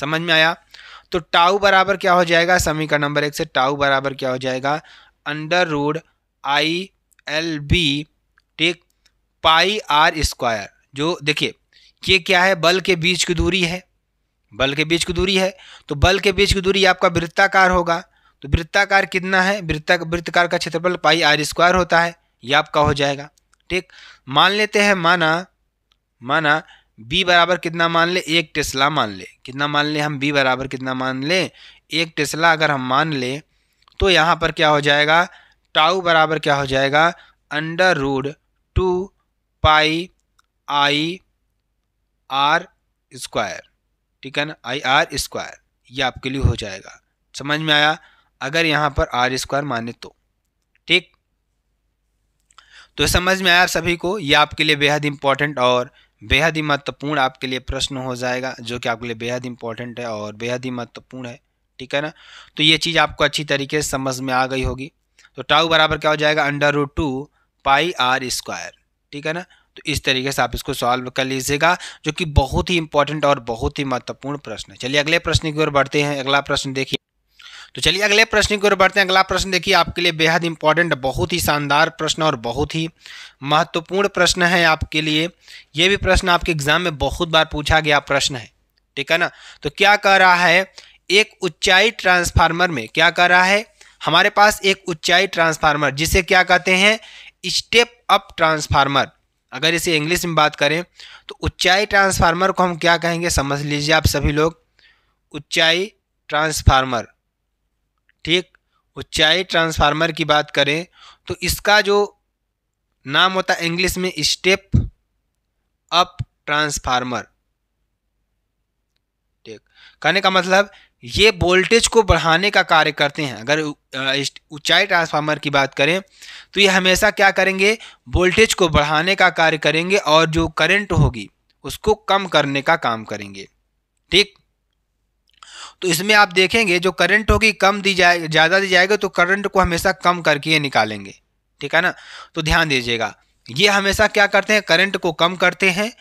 समझ में आया तो टाऊ बराबर क्या हो जाएगा समीकरण नंबर एक से टाऊ बराबर क्या हो जाएगा under root I L B take pi R square जो देखिए ये क्या है बल के बीच की दूरी है बल के बीच की दूरी है तो बल के बीच की दूरी आपका वृत्ताकार होगा तो वृत्ताकार कितना है वृत्ता वृत्ताकार का क्षेत्रफल पाई आर स्क्वायर होता है ये आपका हो जाएगा ठीक मान लेते हैं माना माना बी बराबर कितना मान ले एक टेस्ला मान ले कितना मान ले हम बी बराबर कितना मान ले एक टेस्ला अगर हम मान ले तो यहाँ पर क्या हो जाएगा टाउ बराबर क्या हो जाएगा under root two pi I R square ठीक है ना आई आर स्क्वायर ये आपके लिए हो जाएगा समझ में आया अगर यहाँ पर आर स्क्वायर माने तो ठीक तो समझ में आया सभी को ये आपके लिए बेहद इंपॉर्टेंट और बेहद ही महत्वपूर्ण आपके लिए प्रश्न हो जाएगा जो कि आपके लिए बेहद इंपॉर्टेंट है और बेहद ही महत्वपूर्ण है ठीक है ना तो ये चीज़ आपको अच्छी तरीके से समझ में आ गई होगी तो टाउ बराबर क्या हो जाएगा under root two pi R square ठीक है ना तो इस तरीके से आप इसको सॉल्व कर लीजिएगा जो कि बहुत ही इंपॉर्टेंट और बहुत ही महत्वपूर्ण प्रश्न है चलिए अगले प्रश्न की ओर बढ़ते हैं अगला प्रश्न देखिए तो चलिए अगले प्रश्न की ओर बढ़ते हैं अगला प्रश्न देखिए आपके लिए बेहद इंपॉर्टेंट बहुत ही शानदार प्रश्न और बहुत ही महत्वपूर्ण प्रश्न है आपके लिए ये भी प्रश्न आपके एग्जाम में बहुत बार पूछा गया प्रश्न है ठीक है ना तो क्या कह रहा है एक उच्चाई ट्रांसफार्मर में क्या कह रहा है हमारे पास एक उच्चाई ट्रांसफार्मर जिसे क्या कहते हैं स्टेप अप ट्रांसफार्मर अगर इसे इंग्लिश में बात करें तो उच्चाई ट्रांसफार्मर को हम क्या कहेंगे समझ लीजिए आप सभी लोग उच्चाई ट्रांसफार्मर ठीक उच्चाई ट्रांसफार्मर की बात करें तो इसका जो नाम होता है इंग्लिश में स्टेप अप ट्रांसफार्मर ठीक कहने का मतलब ये वोल्टेज को बढ़ाने का कार्य करते हैं अगर ऊंचाई ट्रांसफार्मर की बात करें तो ये हमेशा क्या करेंगे वोल्टेज को बढ़ाने का कार्य करेंगे और जो करंट होगी उसको कम करने का काम करेंगे ठीक तो इसमें आप देखेंगे जो करंट होगी कम दी जाए ज़्यादा दी जाएगी तो करंट को हमेशा कम करके निकालेंगे ठीक है ना तो ध्यान दीजिएगा ये हमेशा क्या करते हैं करंट को कम करते हैं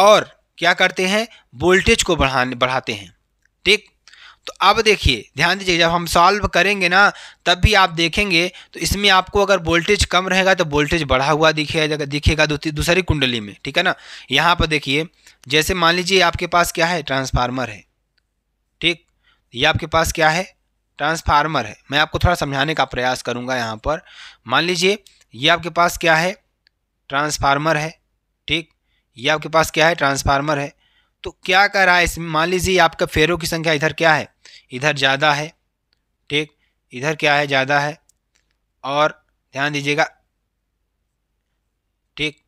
और क्या करते हैं वोल्टेज को बढ़ाने बढ़ाते हैं ठीक तो अब देखिए ध्यान दीजिए जब हम सॉल्व करेंगे ना तब भी आप देखेंगे तो इसमें आपको अगर वोल्टेज कम रहेगा तो वोल्टेज बढ़ा हुआ दिखेगा दिखेगा दूसरी कुंडली में ठीक है ना यहाँ पर देखिए जैसे मान लीजिए आपके पास क्या है ट्रांसफार्मर है ठीक ये आपके पास क्या है ट्रांसफार्मर है मैं आपको थोड़ा समझाने का प्रयास करूँगा यहाँ पर मान लीजिए ये आपके पास क्या है ट्रांसफार्मर है ठीक ये आपके पास क्या है ट्रांसफार्मर है तो क्या कर रहा है इसमें मान लीजिए आपका फेरों की संख्या इधर क्या है इधर ज़्यादा है ठीक इधर क्या है ज़्यादा है और ध्यान दीजिएगा ठीक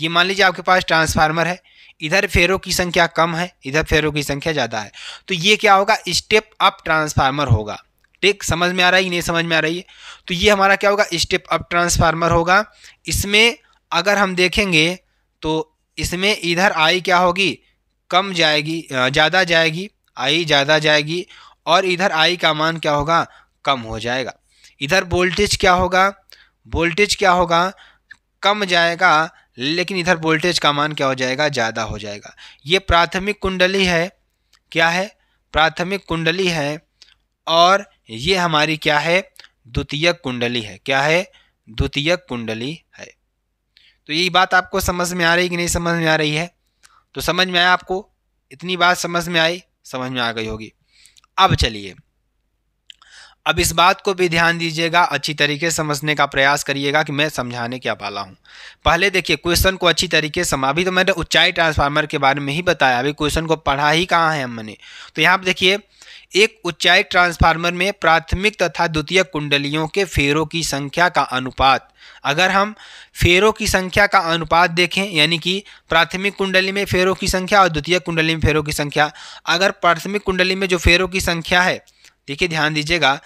ये मान लीजिए आपके पास ट्रांसफार्मर है इधर फेरों की संख्या कम है इधर फेरों की संख्या ज़्यादा है तो ये क्या होगा स्टेप अप ट्रांसफार्मर होगा ठीक समझ में आ रहा है नहीं समझ में आ रही है तो ये हमारा क्या होगा स्टेप अप ट्रांसफार्मर होगा इसमें अगर हम देखेंगे तो इसमें इधर आई क्या होगी कम जाएगी ज़्यादा जाएगी आई ज़्यादा जाएगी और इधर आई का मान क्या होगा कम हो जाएगा इधर वोल्टेज क्या होगा वोल्टेज क्या होगा कम जाएगा लेकिन इधर वोल्टेज का मान क्या हो जाएगा ज़्यादा हो जाएगा ये प्राथमिक कुंडली है क्या है प्राथमिक कुंडली है और ये हमारी क्या है द्वितीयक कुंडली है क्या है द्वितीयक कुंडली है तो यही बात आपको समझ में आ रही कि नहीं समझ में आ रही है तो समझ में आया आपको इतनी बात समझ में आई समझ में आ गई होगी अब चलिए अब इस बात को भी ध्यान दीजिएगा अच्छी तरीके से समझने का प्रयास करिएगा कि मैं समझाने क्या वाला हूँ पहले देखिए क्वेश्चन को अच्छी तरीके से समा अभी तो मैंने उच्चाई ट्रांसफार्मर के बारे में ही बताया अभी क्वेश्चन को पढ़ा ही कहाँ है हमने तो यहाँ पर देखिए एक उच्चाई ट्रांसफार्मर में प्राथमिक तथा द्वितीय कुंडलियों के फेरों की संख्या का अनुपात अगर हम फेरों की संख्या का अनुपात देखें यानी कि प्राथमिक कुंडली में फेरों की संख्या और द्वितीय कुंडली में फेरों की संख्या अगर प्राथमिक कुंडली में जो फेरों की संख्या है देखिए ध्यान दीजिएगा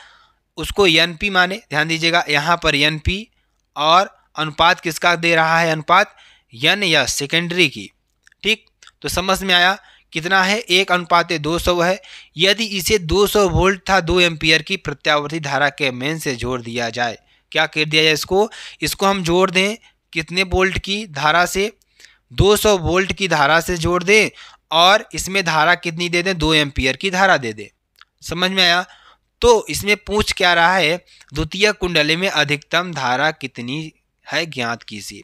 उसको एन पी माने ध्यान दीजिएगा यहाँ पर एन पी और अनुपात किसका दे रहा है अनुपात यन या सेकेंडरी की ठीक तो समझ में आया कितना है एक अनुपात दो सौ है यदि इसे दो सौ वोल्ट था दो एम्पियर की प्रत्यावर्ती धारा के मेन से जोड़ दिया जाए क्या कर दिया जाए इसको इसको हम जोड़ दें कितने वोल्ट की धारा से 200 वोल्ट की धारा से जोड़ दें और इसमें धारा कितनी दे दें दो एम्पियर की धारा दे दें समझ में आया तो इसमें पूछ क्या रहा है द्वितीय कुंडली में अधिकतम धारा कितनी है ज्ञात कीजिए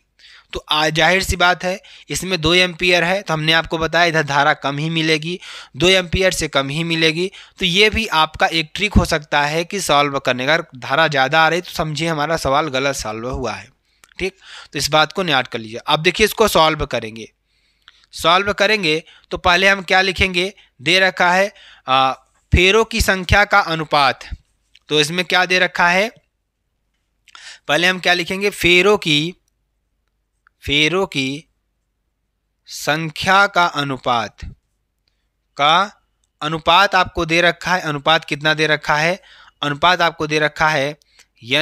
तो जाहिर सी बात है इसमें दो एम्पियर है तो हमने आपको बताया इधर धारा कम ही मिलेगी दो एम्पियर से कम ही मिलेगी तो ये भी आपका एक ट्रिक हो सकता है कि सॉल्व करने का धारा ज़्यादा आ रही तो समझिए हमारा सवाल गलत सॉल्व हुआ है ठीक तो इस बात को न्याट कर लीजिए अब देखिए इसको सॉल्व करेंगे सॉल्व करेंगे तो पहले हम क्या लिखेंगे दे रखा है आ, फेरों की संख्या का अनुपात तो इसमें क्या दे रखा है पहले हम क्या लिखेंगे फेरों की फेरों की संख्या का अनुपात का अनुपात आपको दे रखा है अनुपात कितना दे रखा है अनुपात आपको दे रखा है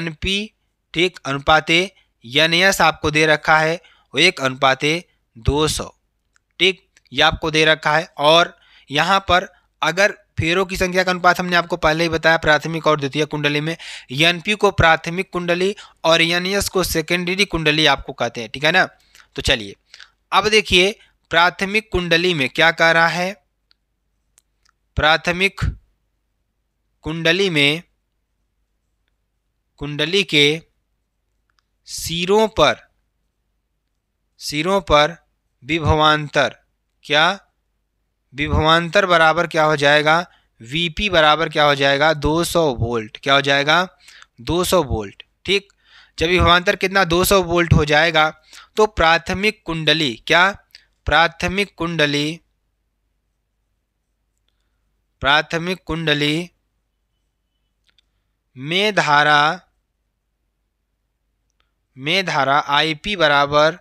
एन पी ठीक अनुपाते एन एस आपको दे रखा है एक अनुपाते दो सौ ठीक ये आपको दे रखा है और यहाँ पर अगर फेरों की संख्या का अनुपात हमने आपको पहले ही बताया प्राथमिक और द्वितीय कुंडली में यन को प्राथमिक कुंडली और यन को सेकेंडरी कुंडली आपको कहते हैं ठीक है ना तो चलिए अब देखिए प्राथमिक कुंडली में क्या कह रहा है प्राथमिक कुंडली में कुंडली के सिरों पर सिरों पर विभवांतर क्या विभवान्तर बराबर क्या हो जाएगा वीपी बराबर क्या हो जाएगा 200 वोल्ट क्या हो जाएगा 200 वोल्ट ठीक जब विभवान्तर कितना 200 वोल्ट हो जाएगा तो प्राथमिक कुंडली क्या प्राथमिक कुंडली प्राथमिक कुंडली में धारा में धारा पी बराबर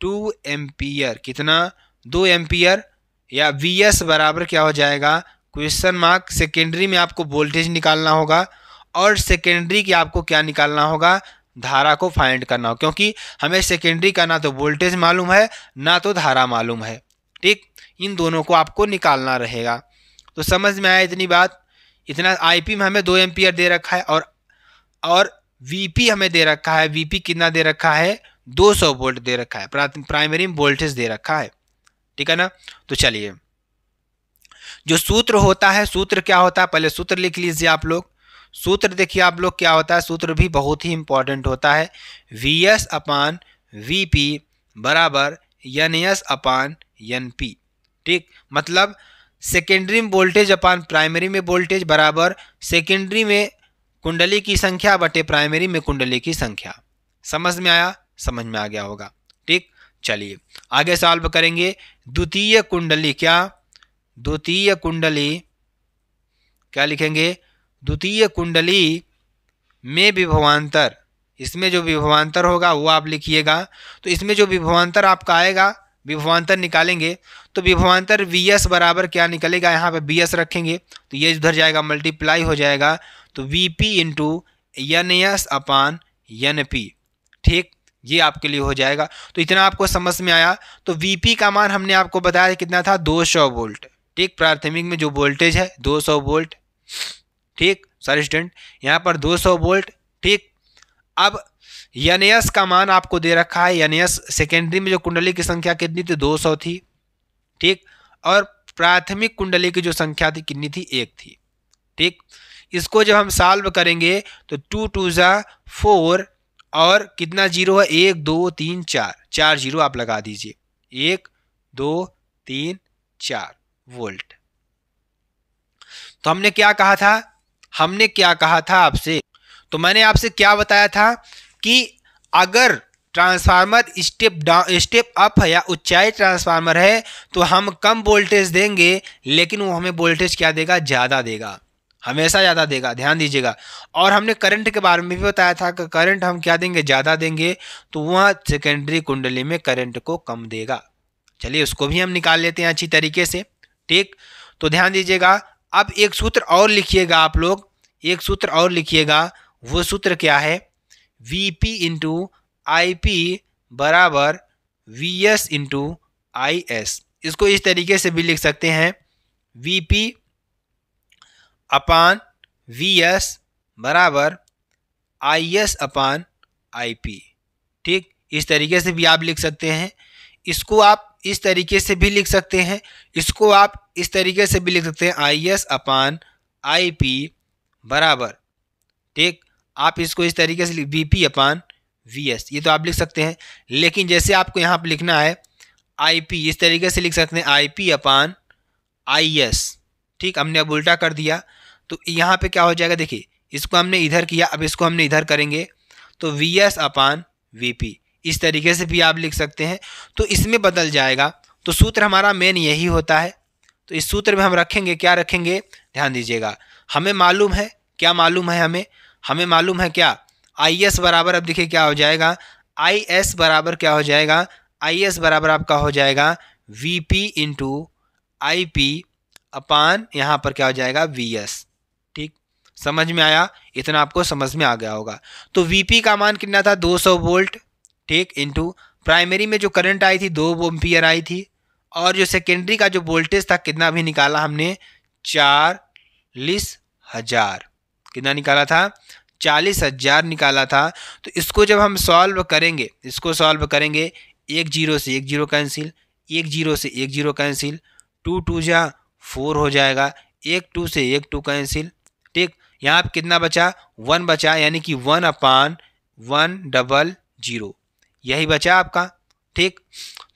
टू एम्पियर कितना दो एम्पियर या वी एस बराबर क्या हो जाएगा क्वेश्चन मार्क सेकेंडरी में आपको वोल्टेज निकालना होगा और सेकेंडरी की आपको क्या निकालना होगा धारा को फाइंड करना हो क्योंकि हमें सेकेंडरी का ना तो वोल्टेज मालूम है ना तो धारा मालूम है ठीक इन दोनों को आपको निकालना रहेगा तो समझ में आया इतनी बात इतना आईपी में हमें दो एम्पियर दे रखा है और और वीपी हमें दे रखा है वीपी कितना दे रखा है 200 वोल्ट दे रखा है प्राइमरी में वोल्टेज दे रखा है ठीक है ना तो चलिए जो सूत्र होता है सूत्र क्या होता है पहले सूत्र लिख लीजिए आप लोग सूत्र देखिए आप लोग क्या होता है सूत्र भी बहुत ही इंपॉर्टेंट होता है V S upon V P बराबर N S upon N P ठीक मतलब सेकेंडरी में वोल्टेज अपान प्राइमरी में वोल्टेज बराबर सेकेंडरी में कुंडली की संख्या बटे प्राइमरी में कुंडली की संख्या समझ में आया समझ में आ गया होगा ठीक चलिए आगे सॉल्व करेंगे द्वितीय कुंडली क्या द्वितीय कुंडली क्या लिखेंगे द्वितीय कुंडली में विभवान्तर इसमें जो विभवान्तर होगा वो आप लिखिएगा तो इसमें जो विभवान्तर आपका आएगा विभवान्तर निकालेंगे तो विभवान्तर वी एस बराबर क्या निकलेगा यहाँ पे बी एस रखेंगे तो ये उधर जाएगा मल्टीप्लाई हो जाएगा तो V P into N S upon N P ठीक ये आपके लिए हो जाएगा तो इतना आपको समझ में आया तो वीपी का मान हमने आपको बताया कितना था 200 वोल्ट ठीक प्राथमिक में जो वोल्टेज है 200 वोल्ट ठीक सॉरी स्टूडेंट यहाँ पर 200 वोल्ट ठीक अब एन का मान आपको दे रखा है एन सेकेंडरी में जो कुंडली की संख्या कितनी थी सौ थी ठीक और प्राथमिक कुंडली की जो संख्या थी कितनी थी एक थी ठीक इसको जब हम सॉल्व करेंगे तो टू टू ज़ा फोर और कितना जीरो है एक दो तीन चार चार जीरो आप लगा दीजिए एक दो तीन चार वोल्ट तो हमने क्या कहा था हमने क्या कहा था आपसे तो मैंने आपसे क्या बताया था कि अगर transformer step down step up है या ऊंचाई ट्रांसफार्मर है तो हम कम वोल्टेज देंगे लेकिन वो हमें वोल्टेज क्या देगा ज़्यादा देगा हमेशा ज़्यादा देगा ध्यान दीजिएगा और हमने करंट के बारे में भी बताया था कि करंट हम क्या देंगे ज़्यादा देंगे तो वह सेकेंडरी कुंडली में करंट को कम देगा चलिए उसको भी हम निकाल लेते हैं अच्छी तरीके से ठीक तो ध्यान दीजिएगा अब एक सूत्र और लिखिएगा आप लोग एक सूत्र और लिखिएगा वो सूत्र क्या है V P into I P बराबर V S into I S इसको इस तरीके से भी लिख सकते हैं V P upon V S बराबर I S upon I P ठीक इस तरीके से भी आप लिख सकते हैं इसको आप इस तरीके से भी लिख सकते हैं इसको आप इस तरीके से भी लिख सकते हैं I S upon I P बराबर ठीक आप इसको इस तरीके से V P upon V S ये तो आप लिख सकते हैं लेकिन जैसे आपको यहाँ पर लिखना है आई पी इस तरीके से लिख सकते हैं आई पी अपान आई एस ठीक हमने अब उल्टा कर दिया तो यहाँ पे क्या हो जाएगा देखिए इसको हमने इधर किया अब इसको हमने इधर करेंगे तो V S upon V P इस तरीके से भी आप लिख सकते हैं तो इसमें बदल जाएगा तो सूत्र हमारा मेन यही होता है तो इस सूत्र में हम रखेंगे क्या रखेंगे ध्यान दीजिएगा हमें मालूम है क्या मालूम है हमें हमें मालूम है क्या आई एस बराबर अब देखिए क्या हो जाएगा आई एस बराबर क्या हो जाएगा आई एस बराबर आपका हो जाएगा V P into I P upon यहाँ पर क्या हो जाएगा वी एस समझ में आया इतना आपको समझ में आ गया होगा तो वी का मान कितना था 200 वोल्ट ठीक इंटू प्राइमरी में जो करंट आई थी दो बोम्पियर आई थी और जो सेकेंडरी का जो वोल्टेज था कितना भी निकाला हमने चालीस हजार कितना निकाला था चालीस हजार निकाला था तो इसको जब हम सॉल्व करेंगे इसको सॉल्व करेंगे एक जीरो से एक जीरो कैंसिल एक जीरो से एक जीरो कैंसिल टू टू जा फोर हो जाएगा एक टू से एक टू कैंसिल यहाँ पर कितना बचा वन बचा यानी कि one upon one double zero यही बचा आपका ठीक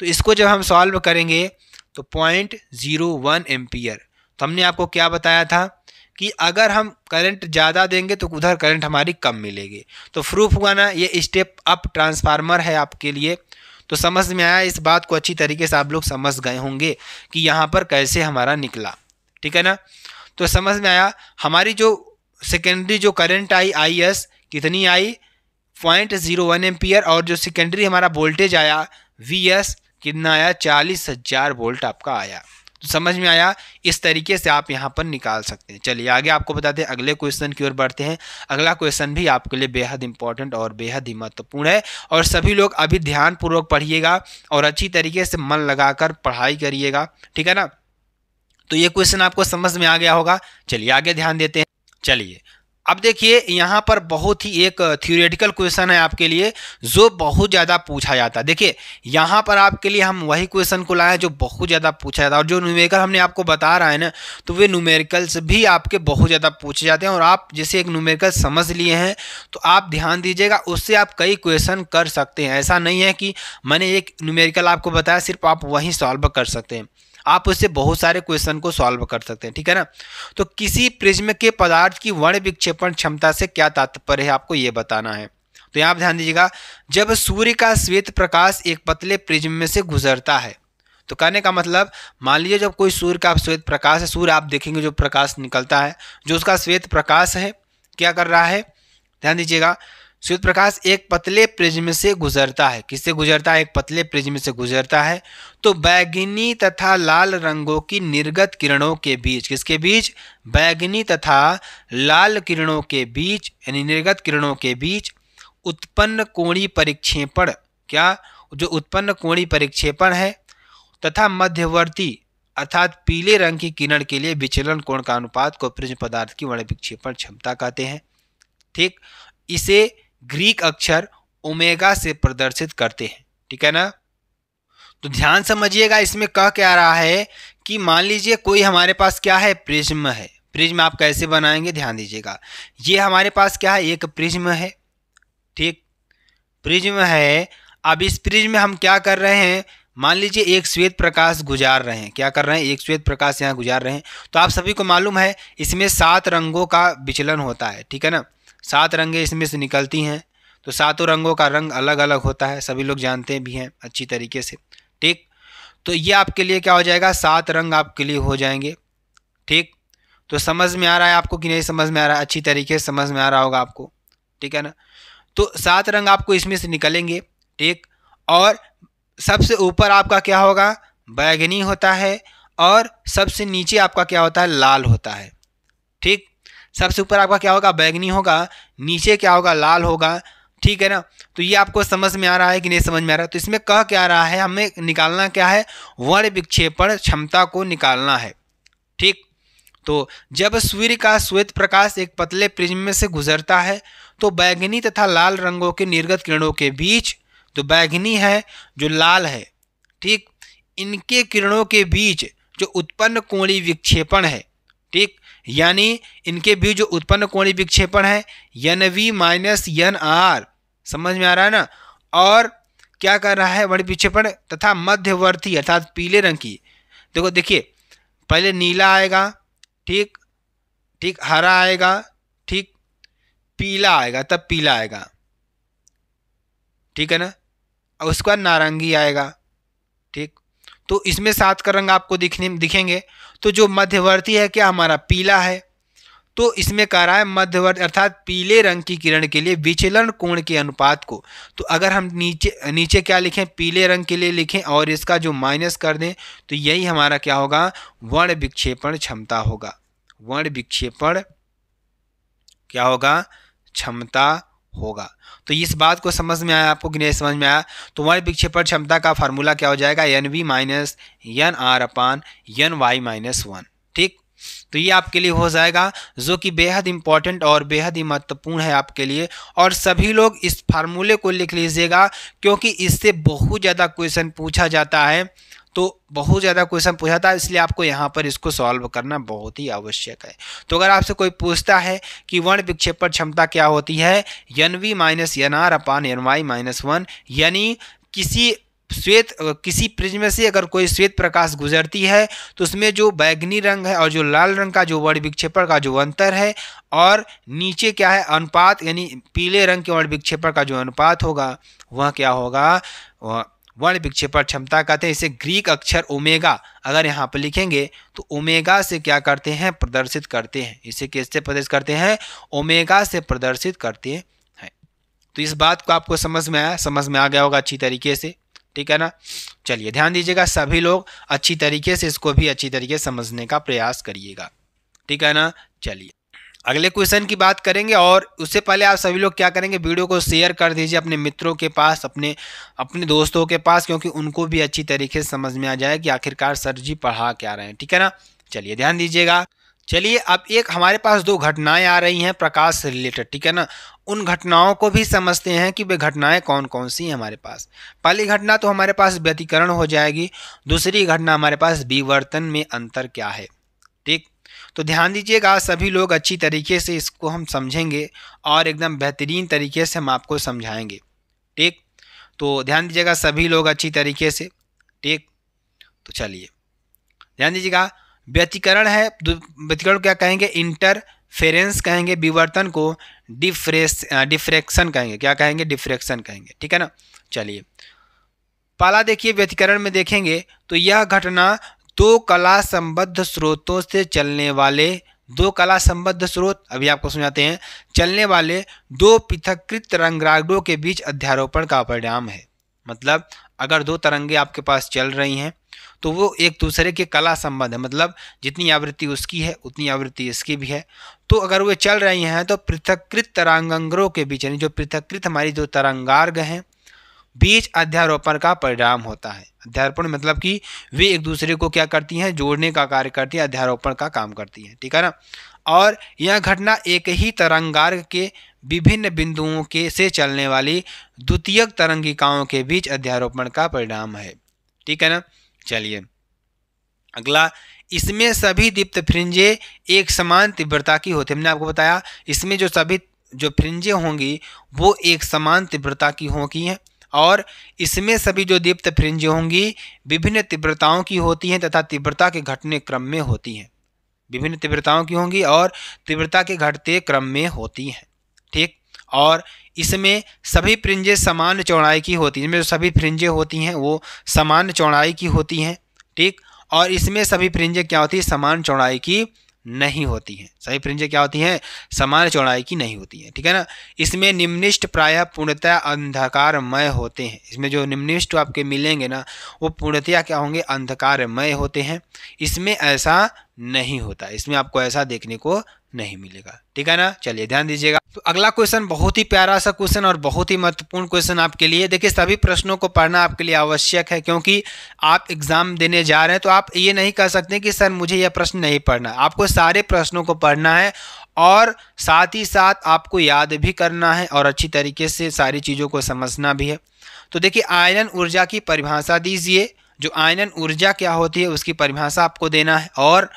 तो इसको जब हम सॉल्व करेंगे तो पॉइंट ज़ीरो वन एम्पियर तो हमने आपको क्या बताया था कि अगर हम करंट ज़्यादा देंगे तो उधर करंट हमारी कम मिलेगी तो प्रूफ हुआ ना ये स्टेप अप ट्रांसफार्मर है आपके लिए तो समझ में आया इस बात को अच्छी तरीके से आप लोग समझ गए होंगे कि यहाँ पर कैसे हमारा निकला ठीक है ना तो समझ में आया हमारी जो सेकेंडरी जो करंट आई आई एस कितनी I point zero one ampere और जो सेकेंडरी हमारा वोल्टेज आया वी एस कितना आया चालीस हजार वोल्ट आपका आया तो समझ में आया इस तरीके से आप यहाँ पर निकाल सकते हैं चलिए आगे आपको बताते हैं अगले क्वेश्चन की ओर बढ़ते हैं अगला क्वेश्चन भी आपके लिए बेहद इंपॉर्टेंट और बेहद ही महत्वपूर्ण है और सभी लोग अभी ध्यानपूर्वक पढ़िएगा और अच्छी तरीके से मन लगाकर पढ़ाई करिएगा ठीक है ना तो ये क्वेश्चन आपको समझ में आ गया होगा चलिए आगे ध्यान देते हैं चलिए अब देखिए यहाँ पर बहुत ही एक थियोरेटिकल क्वेश्चन है आपके लिए जो बहुत ज़्यादा पूछा जाता है देखिए यहाँ पर आपके लिए हम वही क्वेश्चन को लाए हैं जो बहुत ज़्यादा पूछा जाता है और जो न्यूमेरिकल हमने आपको बता रहा है ना तो वे न्यूमेरिकल्स भी आपके बहुत ज़्यादा पूछे जाते हैं और आप जैसे एक न्यूमेरिकल समझ लिए हैं तो आप ध्यान दीजिएगा उससे आप कई क्वेश्चन कर सकते हैं ऐसा नहीं है कि मैंने एक न्यूमेरिकल आपको बताया सिर्फ आप वहीं सॉल्व कर सकते हैं आप उससे बहुत सारे क्वेश्चन को सॉल्व कर सकते हैं ठीक है ना तो किसी प्रिज्म के पदार्थ की वर्ण विक्षेपण क्षमता से क्या तात्पर्य है आपको ये बताना है तो यहाँ ध्यान दीजिएगा जब सूर्य का श्वेत प्रकाश एक पतले प्रिज्म में से गुजरता है तो कहने का मतलब मान लीजिए जब कोई सूर्य का श्वेत प्रकाश है सूर्य आप देखेंगे जो प्रकाश निकलता है जो उसका श्वेत प्रकाश है क्या कर रहा है ध्यान दीजिएगा सूर्य प्रकाश एक पतले प्रिज्म से गुजरता है किससे गुजरता है एक पतले प्रिज्म से गुजरता है तो बैगनी तथा लाल रंगों की निर्गत किरणों के बीच किसके बीच बैगनी तथा लाल किरणों के बीच यानी निर्गत किरणों के बीच उत्पन्न कोणी परिक्षेपण क्या जो उत्पन्न कोणी परिक्षेपण है तथा मध्यवर्ती अर्थात पीले रंग की किरण के लिए विचलन कोण का अनुपात को प्रिज्म पदार्थ की वर्ण विक्षेपण क्षमता कहते हैं ठीक इसे ग्रीक अक्षर ओमेगा से प्रदर्शित करते हैं ठीक है ना तो ध्यान समझिएगा इसमें कह क्या रहा है कि मान लीजिए कोई हमारे पास क्या है प्रिज्म है प्रिज्म आप कैसे बनाएंगे ध्यान दीजिएगा ये हमारे पास क्या है एक प्रिज्म है ठीक प्रिज्म है अब इस प्रिज्म में हम क्या कर रहे हैं मान लीजिए एक श्वेत प्रकाश गुजार रहे हैं क्या कर रहे हैं एक श्वेत प्रकाश यहाँ गुजार रहे हैं तो आप सभी को मालूम है इसमें सात रंगों का विचलन होता है ठीक है ना सात रंगे इसमें से निकलती हैं तो सातों रंगों का रंग अलग अलग होता है सभी लोग जानते भी हैं अच्छी तरीके से ठीक तो ये आपके लिए क्या हो जाएगा सात रंग आपके लिए हो जाएंगे ठीक तो समझ में आ रहा है आपको कि नहीं समझ में आ रहा है अच्छी तरीके से समझ में आ रहा होगा आपको ठीक है ना तो सात रंग आपको इसमें से निकलेंगे ठीक और सबसे ऊपर आपका क्या होगा बैगनी होता है और सबसे नीचे आपका क्या होता है लाल होता है ठीक सबसे ऊपर आपका क्या होगा बैगनी होगा नीचे क्या होगा लाल होगा ठीक है ना तो ये आपको समझ में आ रहा है कि नहीं समझ में आ रहा है तो इसमें कह क्या रहा है हमें निकालना क्या है वर्ण विक्षेपण क्षमता को निकालना है ठीक तो जब सूर्य का श्वेत प्रकाश एक पतले प्रिज्म में से गुजरता है तो बैगनी तथा लाल रंगों के निर्गत किरणों के बीच जो बैगनी है जो लाल है ठीक इनके किरणों के बीच जो उत्पन्न कोणी विक्षेपण है ठीक यानी इनके बीच जो उत्पन्न कोणीय विक्षेपण है N V minus N R समझ में आ रहा है ना और क्या कर रहा है वर्ण विक्षेपण तथा मध्यवर्ती अर्थात पीले रंग की देखो देखिए पहले नीला आएगा ठीक ठीक हरा आएगा ठीक पीला आएगा तब पीला आएगा ठीक है ना और उसके बाद नारंगी आएगा ठीक तो इसमें सात का रंग आपको दिखने दिखेंगे तो जो मध्यवर्ती है क्या हमारा पीला है तो इसमें कह रहा है मध्यवर्ती अर्थात पीले रंग की किरण के लिए विचलन कोण के अनुपात को तो अगर हम नीचे नीचे क्या लिखें पीले रंग के लिए लिखें और इसका जो माइनस कर दें तो यही हमारा क्या होगा वर्ण विक्षेपण क्षमता होगा वर्ण विक्षेपण क्या होगा क्षमता होगा तो इस बात को समझ में आया आपको ग्नेश समझ में आया तो वायु विक्षेपण क्षमता का फार्मूला क्या हो जाएगा N V minus N R upon N Y minus one ठीक तो ये आपके लिए हो जाएगा जो कि बेहद इंपॉर्टेंट और बेहद ही महत्वपूर्ण है आपके लिए और सभी लोग इस फार्मूले को लिख लीजिएगा क्योंकि इससे बहुत ज़्यादा क्वेश्चन पूछा जाता है तो बहुत ज़्यादा क्वेश्चन पूछा था इसलिए आपको यहाँ पर इसको सॉल्व करना बहुत ही आवश्यक है तो अगर आपसे कोई पूछता है कि वर्ण विक्षेपण क्षमता क्या होती है N V minus N R upon N Y minus one यानी किसी श्वेत किसी प्रिज्म से अगर कोई श्वेत प्रकाश गुजरती है तो उसमें जो बैगनी रंग है और जो लाल रंग का जो वर्ण विक्षेपण का जो अंतर है और नीचे क्या है अनुपात यानी पीले रंग के वर्ण विक्षेपण का जो अनुपात होगा वह क्या होगा वह वर्ण विक्षेपण क्षमता कहते हैं इसे ग्रीक अक्षर ओमेगा अगर यहाँ पर लिखेंगे तो ओमेगा से क्या करते हैं प्रदर्शित करते हैं इसे किससे प्रदर्शित करते हैं ओमेगा से प्रदर्शित करते हैं तो इस बात को आपको समझ में आया समझ में आ गया होगा अच्छी तरीके से ठीक है ना चलिए ध्यान दीजिएगा सभी लोग अच्छी तरीके से इसको भी अच्छी तरीके से समझने का प्रयास करिएगा ठीक है ना चलिए अगले क्वेश्चन की बात करेंगे और उससे पहले आप सभी लोग क्या करेंगे वीडियो को शेयर कर दीजिए अपने मित्रों के पास अपने अपने दोस्तों के पास क्योंकि उनको भी अच्छी तरीके से समझ में आ जाए कि आखिरकार सर जी पढ़ा क्या रहे हैं ठीक है ना चलिए ध्यान दीजिएगा चलिए अब एक हमारे पास दो घटनाएं आ रही हैं प्रकाश से रिलेटेड ठीक है ना उन घटनाओं को भी समझते हैं कि वे घटनाएं कौन कौन सी हैं हमारे पास पहली घटना तो हमारे पास व्यतिकरण हो जाएगी दूसरी घटना हमारे पास विवर्तन में अंतर क्या है ठीक तो ध्यान दीजिएगा सभी लोग अच्छी तरीके से इसको हम समझेंगे और एकदम बेहतरीन तरीके से हम आपको समझाएंगे ठीक तो ध्यान दीजिएगा सभी लोग अच्छी तरीके से ठीक तो चलिए ध्यान दीजिएगा व्यतिकरण है व्यतिकरण क्या कहेंगे इंटरफेरेंस कहेंगे विवर्तन को डिफ्रेस डिफ्रेक्शन कहेंगे क्या कहेंगे डिफ्रेक्शन कहेंगे ठीक है ना चलिए पहला देखिए व्यतिकरण में देखेंगे तो यह घटना तो कला संबद्ध स्रोतों से चलने वाले दो कला संबद्ध स्रोत अभी आपको समझाते हैं चलने वाले दो पृथककृत रंगरागों के बीच अध्यारोपण का परिणाम है मतलब अगर दो तरंगे आपके पास चल रही हैं तो वो एक दूसरे के कला संबंध है मतलब जितनी आवृत्ति उसकी है उतनी आवृत्ति इसकी भी है तो अगर वे चल रही हैं तो पृथककृत तरंगांग्रों के बीच यानी जो पृथककृत हमारी जो तरंगार्ग हैं बीज अध्यारोपण का परिणाम होता है अध्यारोपण मतलब कि वे एक दूसरे को क्या करती हैं जोड़ने का कार्य करती हैं अध्यारोपण का काम करती हैं ठीक है ना और यह घटना एक ही तरंगार्ग के विभिन्न बिंदुओं के से चलने वाली द्वितीयक तरंगिकाओं के बीच अध्यारोपण का परिणाम है ठीक है ना चलिए अगला इसमें सभी दीप्त फ्रिंजे एक समान तीव्रता की होती है हमने आपको बताया इसमें जो सभी जो फ्रिंजे होंगी वो एक समान तीव्रता की होगी हैं और इसमें सभी जो दीप्त फ्रिंज होंगी विभिन्न तीव्रताओं की होती हैं तथा तीव्रता के घटने क्रम में होती हैं विभिन्न तीव्रताओं की होंगी और तीव्रता के घटते क्रम में होती हैं ठीक और इसमें सभी फ्रिंजे समान चौड़ाई की होती हैं इसमें जो सभी फ्रिंजे होती हैं वो समान चौड़ाई की होती हैं ठीक और इसमें सभी फ्रिंजे क्या होती हैं समान चौड़ाई की नहीं होती हैं सभी फ्रिंजें क्या होती हैं समान चौड़ाई की नहीं होती हैं ठीक है ना इसमें निम्निष्ट प्रायः पूर्णतया अंधकारमय होते हैं इसमें जो निम्निष्ट आपके मिलेंगे ना वो पूर्णतया क्या होंगे अंधकारमय होते हैं इसमें ऐसा नहीं होता इसमें आपको ऐसा देखने को नहीं मिलेगा ठीक है ना चलिए ध्यान दीजिएगा तो अगला क्वेश्चन बहुत ही प्यारा सा क्वेश्चन और बहुत ही महत्वपूर्ण क्वेश्चन आपके लिए देखिए सभी प्रश्नों को पढ़ना आपके लिए आवश्यक है क्योंकि आप एग्जाम देने जा रहे हैं तो आप ये नहीं कह सकते कि सर मुझे यह प्रश्न नहीं पढ़ना आपको सारे प्रश्नों को पढ़ना है और साथ ही साथ आपको याद भी करना है और अच्छी तरीके से सारी चीज़ों को समझना भी है तो देखिए आयनन ऊर्जा की परिभाषा दीजिए जो आयनन ऊर्जा क्या होती है उसकी परिभाषा आपको देना है और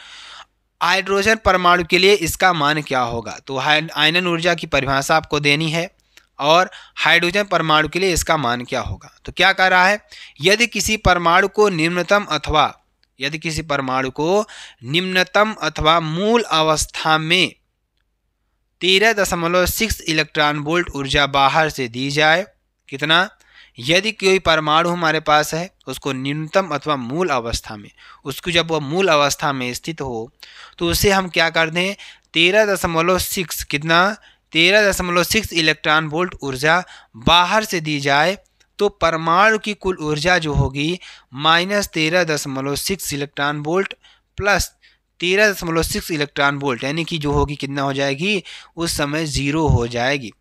हाइड्रोजन परमाणु के लिए इसका मान क्या होगा तो आयनन ऊर्जा की परिभाषा आपको देनी है और हाइड्रोजन परमाणु के लिए इसका मान क्या होगा तो क्या कह रहा है यदि किसी परमाणु को निम्नतम अथवा यदि किसी परमाणु को निम्नतम अथवा मूल अवस्था में तेरह दशमलव सिक्स इलेक्ट्रॉन वोल्ट ऊर्जा बाहर से दी जाए कितना यदि कोई परमाणु हमारे पास है उसको न्यूनतम अथवा मूल अवस्था में उसको जब वह मूल अवस्था में स्थित हो तो उसे हम क्या कर दें तेरह दशमलव सिक्स कितना तेरह दशमलव सिक्स इलेक्ट्रॉन वोल्ट ऊर्जा बाहर से दी जाए तो परमाणु की कुल ऊर्जा जो होगी माइनस तेरह दशमलव सिक्स इलेक्ट्रॉन वोल्ट प्लस तेरह दशमलव सिक्स इलेक्ट्रॉन वोल्ट यानी कि जो होगी कितना हो जाएगी उस समय ज़ीरो हो जाएगी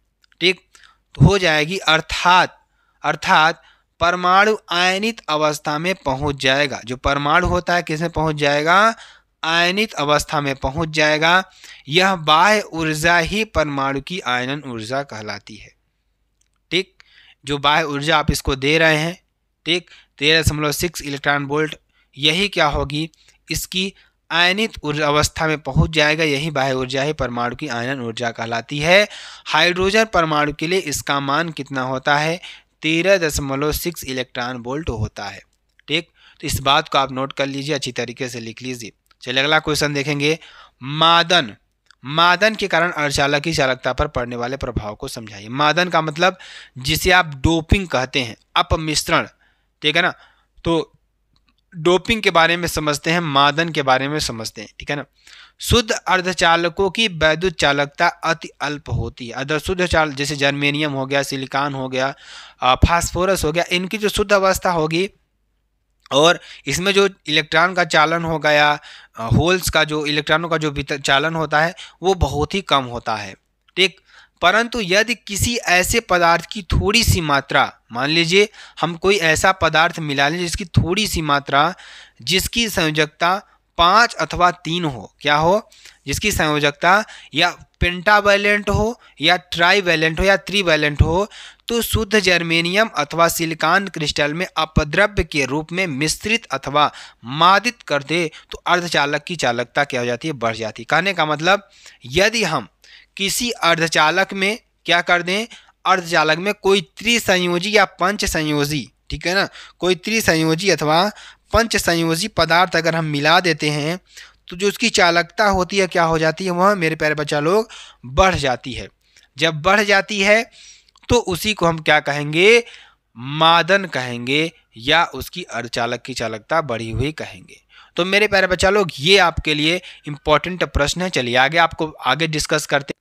ठीक तो हो जाएगी अर्थात अर्थात परमाणु आयनित अवस्था में पहुंच जाएगा जो परमाणु होता है किसमें पहुंच जाएगा आयनित अवस्था में पहुंच जाएगा यह बाह्य ऊर्जा ही परमाणु की आयनन ऊर्जा कहलाती है ठीक जो बाह्य ऊर्जा आप इसको दे रहे हैं ठीक तेरह दशमलव सिक्स इलेक्ट्रॉन बोल्ट यही क्या होगी इसकी आयनित ऊर्जा अवस्था में पहुंच जाएगा यही बाह्य ऊर्जा ही परमाणु की आयनन ऊर्जा कहलाती है हाइड्रोजन परमाणु के लिए इसका मान कितना होता है तेरह दशमलव सिक्स इलेक्ट्रॉन वोल्ट होता है ठीक तो इस बात को आप नोट कर लीजिए अच्छी तरीके से लिख लीजिए चलिए अगला क्वेश्चन देखेंगे मादन मादन के कारण अर्चालक की चालकता पर पड़ने वाले प्रभाव को समझाइए मादन का मतलब जिसे आप डोपिंग कहते हैं अपमिश्रण ठीक है ना तो डोपिंग के बारे में समझते हैं मादन के बारे में समझते हैं ठीक है ना शुद्ध अर्धचालकों की वैद्युत चालकता अति अल्प होती है शुद्ध चाल जैसे जर्मेनियम हो गया सिलिकॉन हो गया फास्फोरस हो गया इनकी जो शुद्ध अवस्था होगी और इसमें जो इलेक्ट्रॉन का चालन हो गया होल्स का जो इलेक्ट्रॉनों का जो चालन होता है वो बहुत ही कम होता है ठीक परंतु यदि किसी ऐसे पदार्थ की थोड़ी सी मात्रा मान लीजिए हम कोई ऐसा पदार्थ मिला लें जिसकी थोड़ी सी मात्रा जिसकी संयोजकता पांच अथवा तीन हो क्या हो जिसकी संयोजकता या पेंटावैलेंट हो या ट्राईवैलेंट हो या त्रिवेलेंट हो तो शुद्ध जर्मेनियम अथवा सिलिकॉन क्रिस्टल में अपद्रव्य के रूप में मिश्रित अथवा मादित कर दे तो अर्धचालक की चालकता क्या हो जाती है बढ़ जाती है कहने का मतलब यदि हम किसी अर्धचालक में क्या कर दें अर्धचालक में कोई त्रिसंयोजी या पंच संयोजी ठीक है ना कोई त्रिसंयोजी अथवा पंच संयोजी पदार्थ अगर हम मिला देते हैं तो जो उसकी चालकता होती है क्या हो जाती है वह मेरे प्यारे बच्चा लोग बढ़ जाती है जब बढ़ जाती है तो उसी को हम क्या कहेंगे मादन कहेंगे या उसकी अर्धचालक की चालकता बढ़ी हुई कहेंगे तो मेरे प्यारे बच्चा लोग ये आपके लिए इम्पोर्टेंट प्रश्न है चलिए आगे आपको आगे डिस्कस करते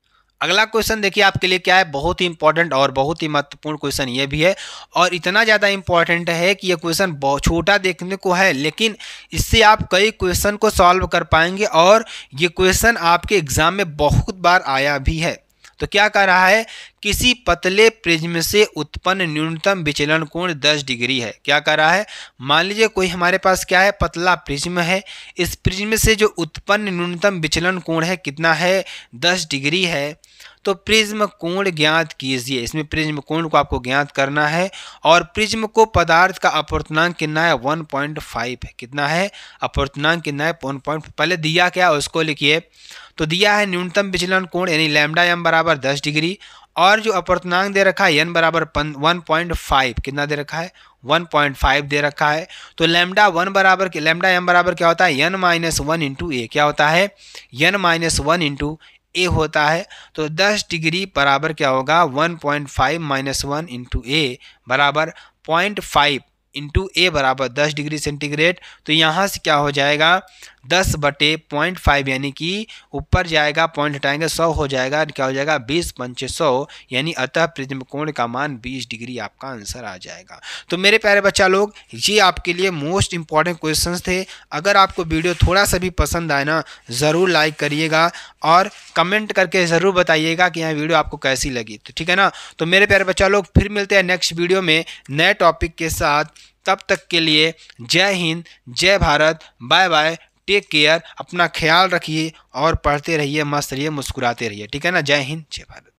अगला क्वेश्चन देखिए आपके लिए क्या है बहुत ही इंपॉर्टेंट और बहुत ही महत्वपूर्ण क्वेश्चन ये भी है और इतना ज़्यादा इंपॉर्टेंट है कि ये क्वेश्चन बहुत छोटा देखने को है लेकिन इससे आप कई क्वेश्चन को सॉल्व कर पाएंगे और ये क्वेश्चन आपके एग्ज़ाम में बहुत बार आया भी है तो क्या कह रहा है किसी पतले प्रिज्म से उत्पन्न न्यूनतम विचलन कोण 10 डिग्री है क्या कह रहा है मान लीजिए कोई हमारे पास क्या है पतला प्रिज्म है इस प्रिज्म से जो उत्पन्न न्यूनतम विचलन कोण है कितना है 10 डिग्री है तो प्रिज्म कोण ज्ञात कीजिए इसमें प्रिज्म कोण को आपको ज्ञात करना है और प्रिज्म को पदार्थ का अपवर्तनांक कितना है 1.5 है कितना है अपवर्तनांक कितना है 1.5 पहले दिया क्या उसको लिखिए तो दिया है न्यूनतम विचलन कोण यानी लैमडा एम बराबर दस डिग्री और जो अपवर्तनांक दे रखा है एन बराबर वन पॉइंट फाइव कितना दे रखा है वन पॉइंट फाइव दे रखा है तो लेमडा वन बराबर लेमडा एम बराबर क्या होता है N minus one into A क्या होता है N minus one into A होता है तो दस डिग्री बराबर क्या होगा one point five minus one into A बराबर पॉइंट फाइव इंटू ए बराबर दस डिग्री सेंटीग्रेड तो यहाँ से क्या हो जाएगा दस बटे पॉइंट फाइव यानी कि ऊपर जाएगा पॉइंट हटाएंगे सौ हो जाएगा क्या हो जाएगा बीस पंचे सौ यानी अतः प्रिज्म कोण का मान बीस डिग्री आपका आंसर आ जाएगा तो मेरे प्यारे बच्चा लोग ये आपके लिए मोस्ट इंपॉर्टेंट क्वेश्चन थे अगर आपको वीडियो थोड़ा सा भी पसंद आए ना ज़रूर लाइक करिएगा और कमेंट करके ज़रूर बताइएगा कि यह वीडियो आपको कैसी लगी तो ठीक है ना तो मेरे प्यारे बच्चा लोग फिर मिलते हैं नेक्स्ट वीडियो में नए टॉपिक के साथ तब तक के लिए Jai Hind Jai Bharat bye bye take care अपना ख्याल रखिए और पढ़ते रहिए मस्त रहिए मुस्कुराते रहिए ठीक है ना जय हिंद जय भारत